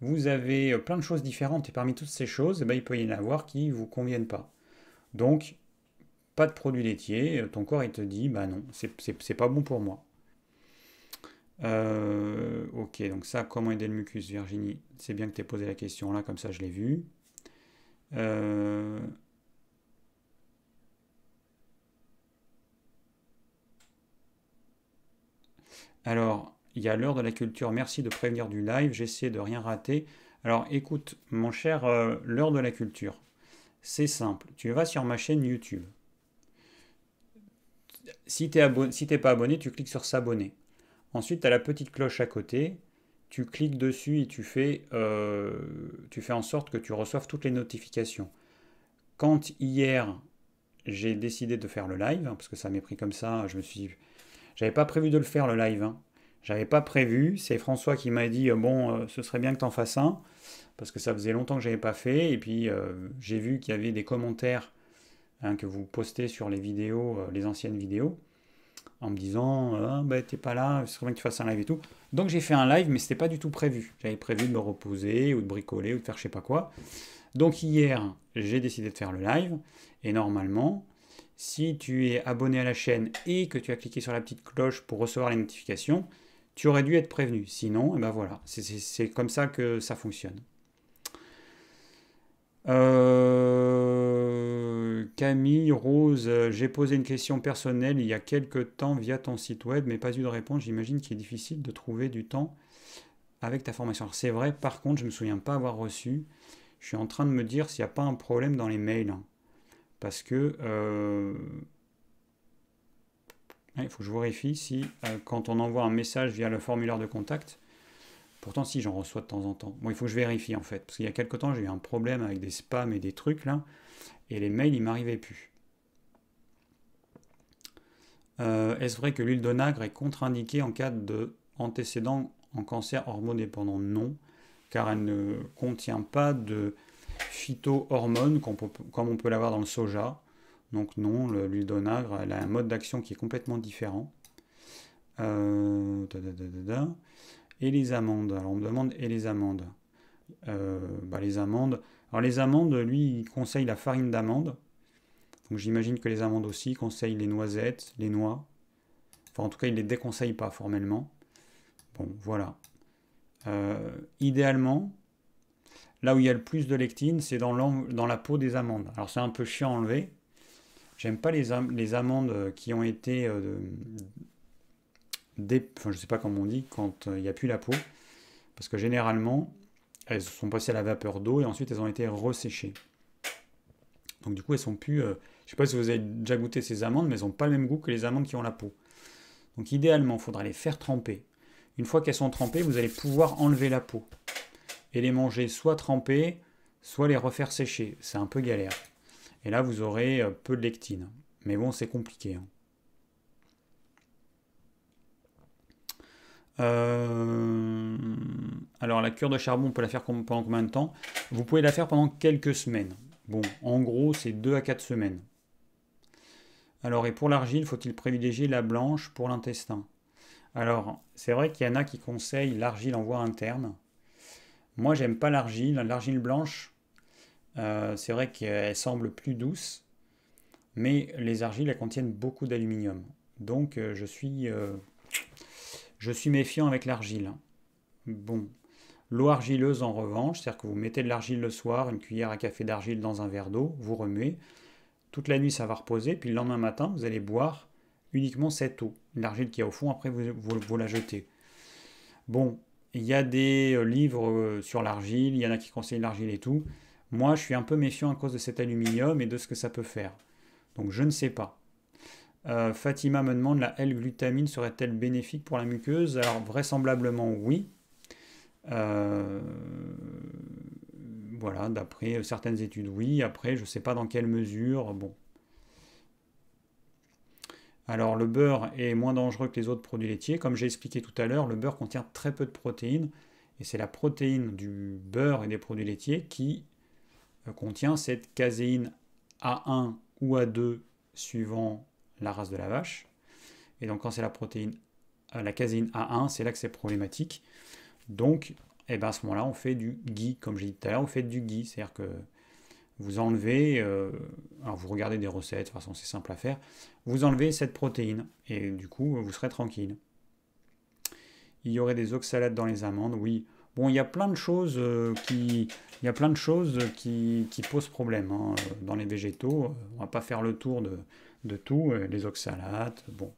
Vous avez euh, plein de choses différentes et parmi toutes ces choses, eh ben, il peut y en avoir qui ne vous conviennent pas. Donc, pas de produits laitiers, euh, ton corps il te dit bah non, c'est pas bon pour moi. Euh, ok, donc ça, comment aider le mucus, Virginie C'est bien que tu aies posé la question là, comme ça je l'ai vu. Euh, Alors, il y a l'heure de la culture, merci de prévenir du live, j'essaie de rien rater. Alors écoute, mon cher, euh, l'heure de la culture, c'est simple, tu vas sur ma chaîne YouTube. Si tu n'es pas abonné, tu cliques sur s'abonner. Ensuite, tu as la petite cloche à côté, tu cliques dessus et tu fais, euh, tu fais en sorte que tu reçoives toutes les notifications. Quand hier, j'ai décidé de faire le live, hein, parce que ça m'est pris comme ça, je me suis dit j'avais pas prévu de le faire le live. Hein. J'avais pas prévu. C'est François qui m'a dit euh, bon, euh, ce serait bien que tu en fasses un parce que ça faisait longtemps que j'avais pas fait. Et puis euh, j'ai vu qu'il y avait des commentaires hein, que vous postez sur les vidéos, les anciennes vidéos en me disant ah, bah, t'es pas là, ce serait bien que tu fasses un live et tout. Donc j'ai fait un live, mais c'était pas du tout prévu. J'avais prévu de me reposer ou de bricoler ou de faire je sais pas quoi. Donc hier, j'ai décidé de faire le live et normalement, si tu es abonné à la chaîne et que tu as cliqué sur la petite cloche pour recevoir les notifications, tu aurais dû être prévenu. Sinon, eh ben voilà, c'est comme ça que ça fonctionne. Euh, Camille Rose, j'ai posé une question personnelle il y a quelques temps via ton site web, mais pas eu de réponse. J'imagine qu'il est difficile de trouver du temps avec ta formation. C'est vrai, par contre, je ne me souviens pas avoir reçu. Je suis en train de me dire s'il n'y a pas un problème dans les mails parce que euh, il faut que je vérifie si euh, quand on envoie un message via le formulaire de contact, pourtant si j'en reçois de temps en temps. Bon, il faut que je vérifie en fait, parce qu'il y a quelque temps j'ai eu un problème avec des spams et des trucs là, et les mails ils m'arrivaient plus. Euh, est-ce vrai que l'huile de nagre est contre-indiquée en cas de en cancer hormonépendant Non, car elle ne contient pas de phytohormones comme on peut l'avoir dans le soja. Donc non, l'huile d'onagre, elle a un mode d'action qui est complètement différent. Euh, et les amandes. Alors on me demande, et les amandes euh, bah, Les amandes. Alors les amandes, lui, il conseille la farine d'amande. Donc j'imagine que les amandes aussi conseille les noisettes, les noix. Enfin en tout cas, il ne les déconseille pas formellement. Bon, voilà. Euh, idéalement, Là où il y a le plus de lectine, c'est dans, la peau des amandes. Alors c'est un peu chiant à enlever. J'aime pas les, amandes euh, qui ont été... Euh, ne enfin, je sais pas comment on dit, quand euh, il n'y a plus la peau. Parce que généralement, elles sont passées à la vapeur d'eau et ensuite elles ont été resséchées. Donc du coup, elles sont plus... Je euh, je sais pas si vous avez déjà goûté ces amandes, mais elles n'ont pas le même goût que les amandes qui ont la peau. Donc idéalement, il faudra les faire tremper. Une fois qu'elles sont trempées, vous allez pouvoir enlever la peau et les manger soit trempés, soit les refaire sécher. C'est un peu galère. Et là, vous aurez euh, peu de lectine. Mais bon, c'est compliqué. Hein. Euh, alors, la cure de charbon, on peut la faire pendant combien de temps Vous pouvez la faire pendant quelques semaines. Bon, en gros, c'est 2 à 4 semaines. Alors, et pour l'argile, faut-il privilégier la blanche pour l'intestin Alors, c'est vrai qu'il y en a qui conseillent l'argile en voie interne. Moi, j'aime pas l'argile. L'argile blanche, euh, c'est vrai qu'elle semble plus douce, mais les argiles, elles contiennent beaucoup d'aluminium. Donc, euh, je, suis, euh, je suis méfiant avec l'argile. Bon. L'eau argileuse, en revanche, c'est-à-dire que vous mettez de l'argile le soir, une cuillère à café d'argile dans un verre d'eau, vous remuez. Toute la nuit, ça va reposer, puis le lendemain matin, vous allez boire uniquement cette eau. L'argile qui est au fond, après, vous la jetez. Bon, il y a des euh, livres euh, sur l'argile, il y en a qui conseillent l'argile et tout. Moi, je suis un peu méfiant à cause de cet aluminium et de ce que ça peut faire. Donc, je ne sais pas. Euh, Fatima me demande la L-glutamine serait-elle bénéfique pour la muqueuse Alors, vraisemblablement, oui. voilà, d'après certaines études, oui. Après, je ne sais pas dans quelle mesure. Bon, alors le beurre est moins dangereux que les autres produits laitiers. Comme j'ai expliqué tout à l'heure, le beurre contient très peu de protéines. Et c'est la protéine du beurre et des produits laitiers qui euh, contient cette caséine A1 ou A2 suivant la race de la vache. Et donc quand c'est la protéine, euh, la caséine A1, c'est là que c'est problématique. Donc, eh ben, à ce moment-là, on fait du ghee, comme j'ai dit tout à l'heure, on fait du ghee, c'est-à-dire que vous enlevez, euh, alors vous regardez des recettes, de toute façon c'est simple à faire, vous enlevez cette protéine et du coup vous serez tranquille. Il y aurait des oxalates dans les amandes, oui. Bon, il y a plein de choses euh, qui, il y a plein de choses qui, posent problème hein, euh, dans les végétaux. On va pas faire le tour de, tout, les oxalates, bon.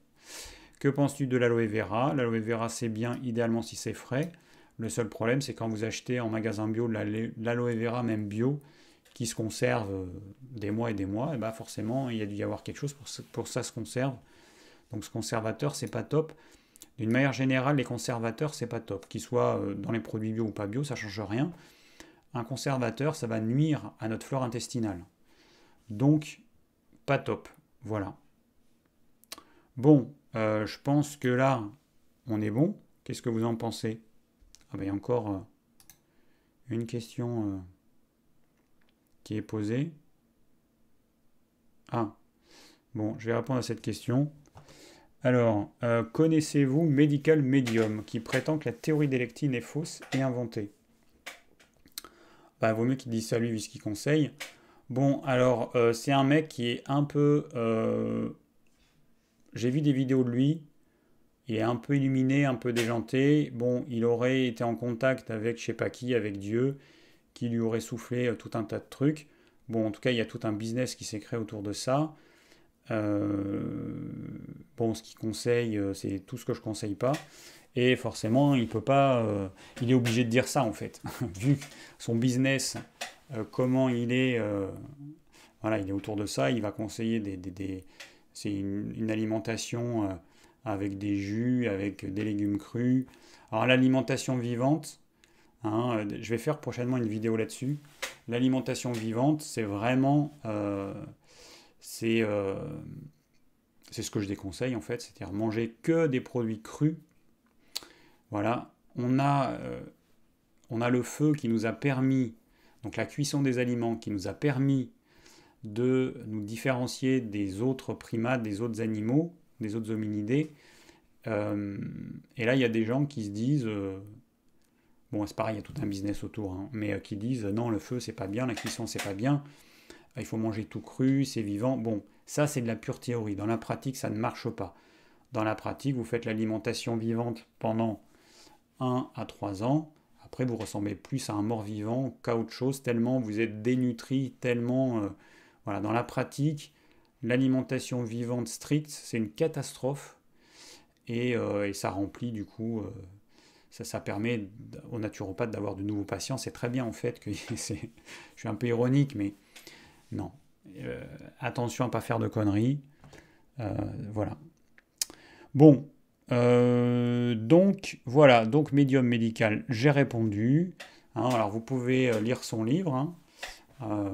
Que penses-tu de l'aloe vera L'aloe vera c'est bien, idéalement si c'est frais. Le seul problème c'est quand vous achetez en magasin bio l'aloe vera, même bio, qui se conserve euh, des mois et des mois, et bah forcément, il y a dû y avoir quelque chose pour, ça se conserve. Donc ce conservateur, c'est pas top. D'une manière générale, les conservateurs, c'est pas top. Qu'ils soient euh, dans les produits bio ou pas bio, ça change rien. Un conservateur, ça va nuire à notre flore intestinale. Donc, pas top. Voilà. Bon, euh, je pense que là, on est bon. Qu'est-ce que vous en pensez Ah ben, il y a encore une question qui est posé. Ah, bon, je vais répondre à cette question. Alors, euh, connaissez-vous Medical Medium qui prétend que la théorie des lectines est fausse et inventée Bah, vaut mieux qu'il dise ça lui vu ce qu'il conseille. Bon, alors, euh, c'est un mec qui est un peu. Euh, j'ai vu des vidéos de lui, il est un peu illuminé, un peu déjanté. Bon, il aurait été en contact avec je sais pas qui, avec Dieu qui lui aurait soufflé euh, tout un tas de trucs. Bon, en tout cas, il y a tout un business qui s'est créé autour de ça. Euh, bon, ce qu'il conseille, euh, c'est tout ce que je conseille pas. Et forcément, il peut pas. il est obligé de dire ça en fait, vu son business, comment il est. voilà, il est autour de ça. Il va conseiller des. c'est une, alimentation avec des jus, avec des légumes crus. Alors l'alimentation vivante, Hein, euh, je vais faire prochainement une vidéo là-dessus. L'alimentation vivante, c'est vraiment... Euh, euh, c'est ce que je déconseille en fait, c'est-à-dire manger que des produits crus. Voilà, on a, euh, on a le feu qui nous a permis, donc la cuisson des aliments qui nous a permis de nous différencier des autres primates, des autres animaux, des autres hominidés. et là, il y a des gens qui se disent Bon, c'est pareil, il y a tout un business autour, hein. mais euh, qui disent non, le feu, c'est pas bien, la cuisson, c'est pas bien, euh, il faut manger tout cru, c'est vivant. Bon, ça, c'est de la pure théorie. Dans la pratique, ça ne marche pas. Dans la pratique, vous faites l'alimentation vivante pendant 1 à 3 ans. Après, vous ressemblez plus à un mort-vivant qu'à autre chose, tellement vous êtes dénutri, tellement. Euh, voilà, dans la pratique, l'alimentation vivante stricte, c'est une catastrophe. Et, et, ça remplit du coup ça, permet aux naturopathes d'avoir de nouveaux patients. C'est très bien en fait que je suis un peu ironique, mais non. Euh, attention à pas faire de conneries. Euh, voilà. Bon, euh, donc voilà, donc médium médical, j'ai répondu. Hein, alors vous pouvez lire son livre. Hein.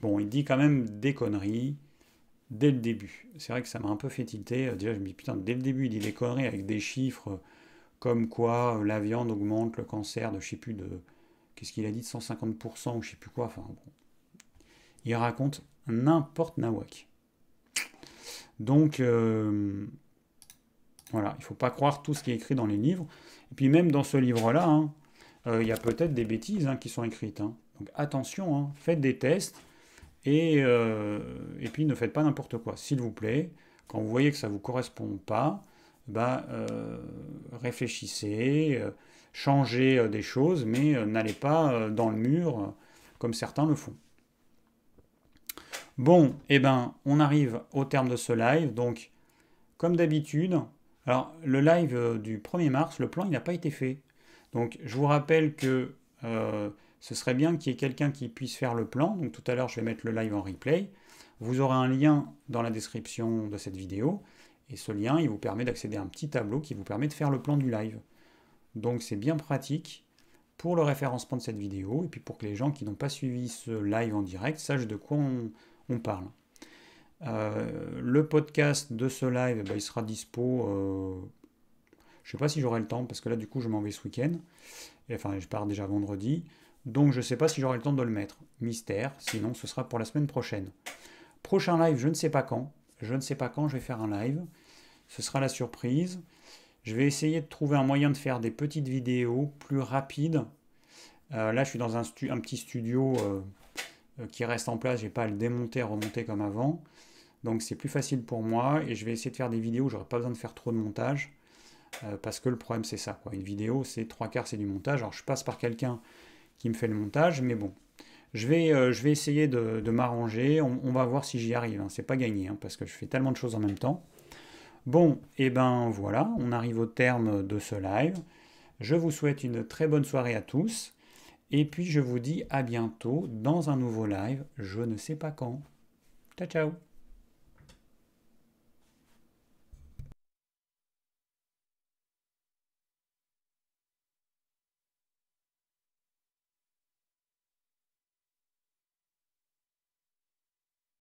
bon, il dit quand même des conneries dès le début. C'est vrai que ça m'a un peu fait tilter. Déjà, je me dis putain, dès le début, il dit des conneries avec des chiffres comme quoi euh, la viande augmente le cancer de, je sais plus, de, qu'est-ce qu'il a dit, de 150% ou je sais plus quoi, enfin Il raconte n'importe nawak. Donc, euh, voilà, il ne faut pas croire tout ce qui est écrit dans les livres. Et puis même dans ce livre-là, hein, euh, il y a peut-être des bêtises hein, qui sont écrites. Hein. Donc attention, faites des tests et, et puis ne faites pas n'importe quoi. S'il vous plaît, quand vous voyez que ça ne vous correspond pas, bah, euh, réfléchissez, euh, changez euh, des choses, mais n'allez pas dans le mur comme certains le font. Bon, eh ben, on arrive au terme de ce live. Donc, comme d'habitude, alors le live du 1er mars, le plan, n'a pas été fait. Donc, je vous rappelle que ce serait bien qu'il y ait quelqu'un qui puisse faire le plan. Donc, tout à l'heure, je vais mettre le live en replay. Vous aurez un lien dans la description de cette vidéo. Et ce lien, il vous permet d'accéder à un petit tableau qui vous permet de faire le plan du live. Donc c'est bien pratique pour le référencement de cette vidéo et puis pour que les gens qui n'ont pas suivi ce live en direct sachent de quoi on, parle. Euh, le podcast de ce live, eh ben, il sera dispo. Euh, je ne sais pas si j'aurai le temps, parce que là, du coup, je m'en vais ce week-end. Enfin, je pars déjà vendredi. Donc, je ne sais pas si j'aurai le temps de le mettre. Mystère. Sinon, ce sera pour la semaine prochaine. Prochain live, je ne sais pas quand. Je ne sais pas quand je vais faire un live. Ce sera la surprise. Je vais essayer de trouver un moyen de faire des petites vidéos plus rapides. Euh, là, je suis dans un, petit studio euh, euh, qui reste en place. Je n'ai pas à le démonter, remonter comme avant. Donc c'est plus facile pour moi et je vais essayer de faire des vidéos où j'aurai pas besoin de faire trop de montage. parce que le problème c'est ça. Quoi. Une vidéo, c'est trois quarts, c'est du montage. Alors je passe par quelqu'un qui me fait le montage, mais bon, je vais, euh, je vais essayer de, m'arranger. On, va voir si j'y arrive. Hein. C'est pas gagné hein, parce que je fais tellement de choses en même temps. Bon, et eh ben voilà, on arrive au terme de ce live. Je vous souhaite une très bonne soirée à tous. Et puis je vous dis à bientôt dans un nouveau live. Je ne sais pas quand. Ciao ciao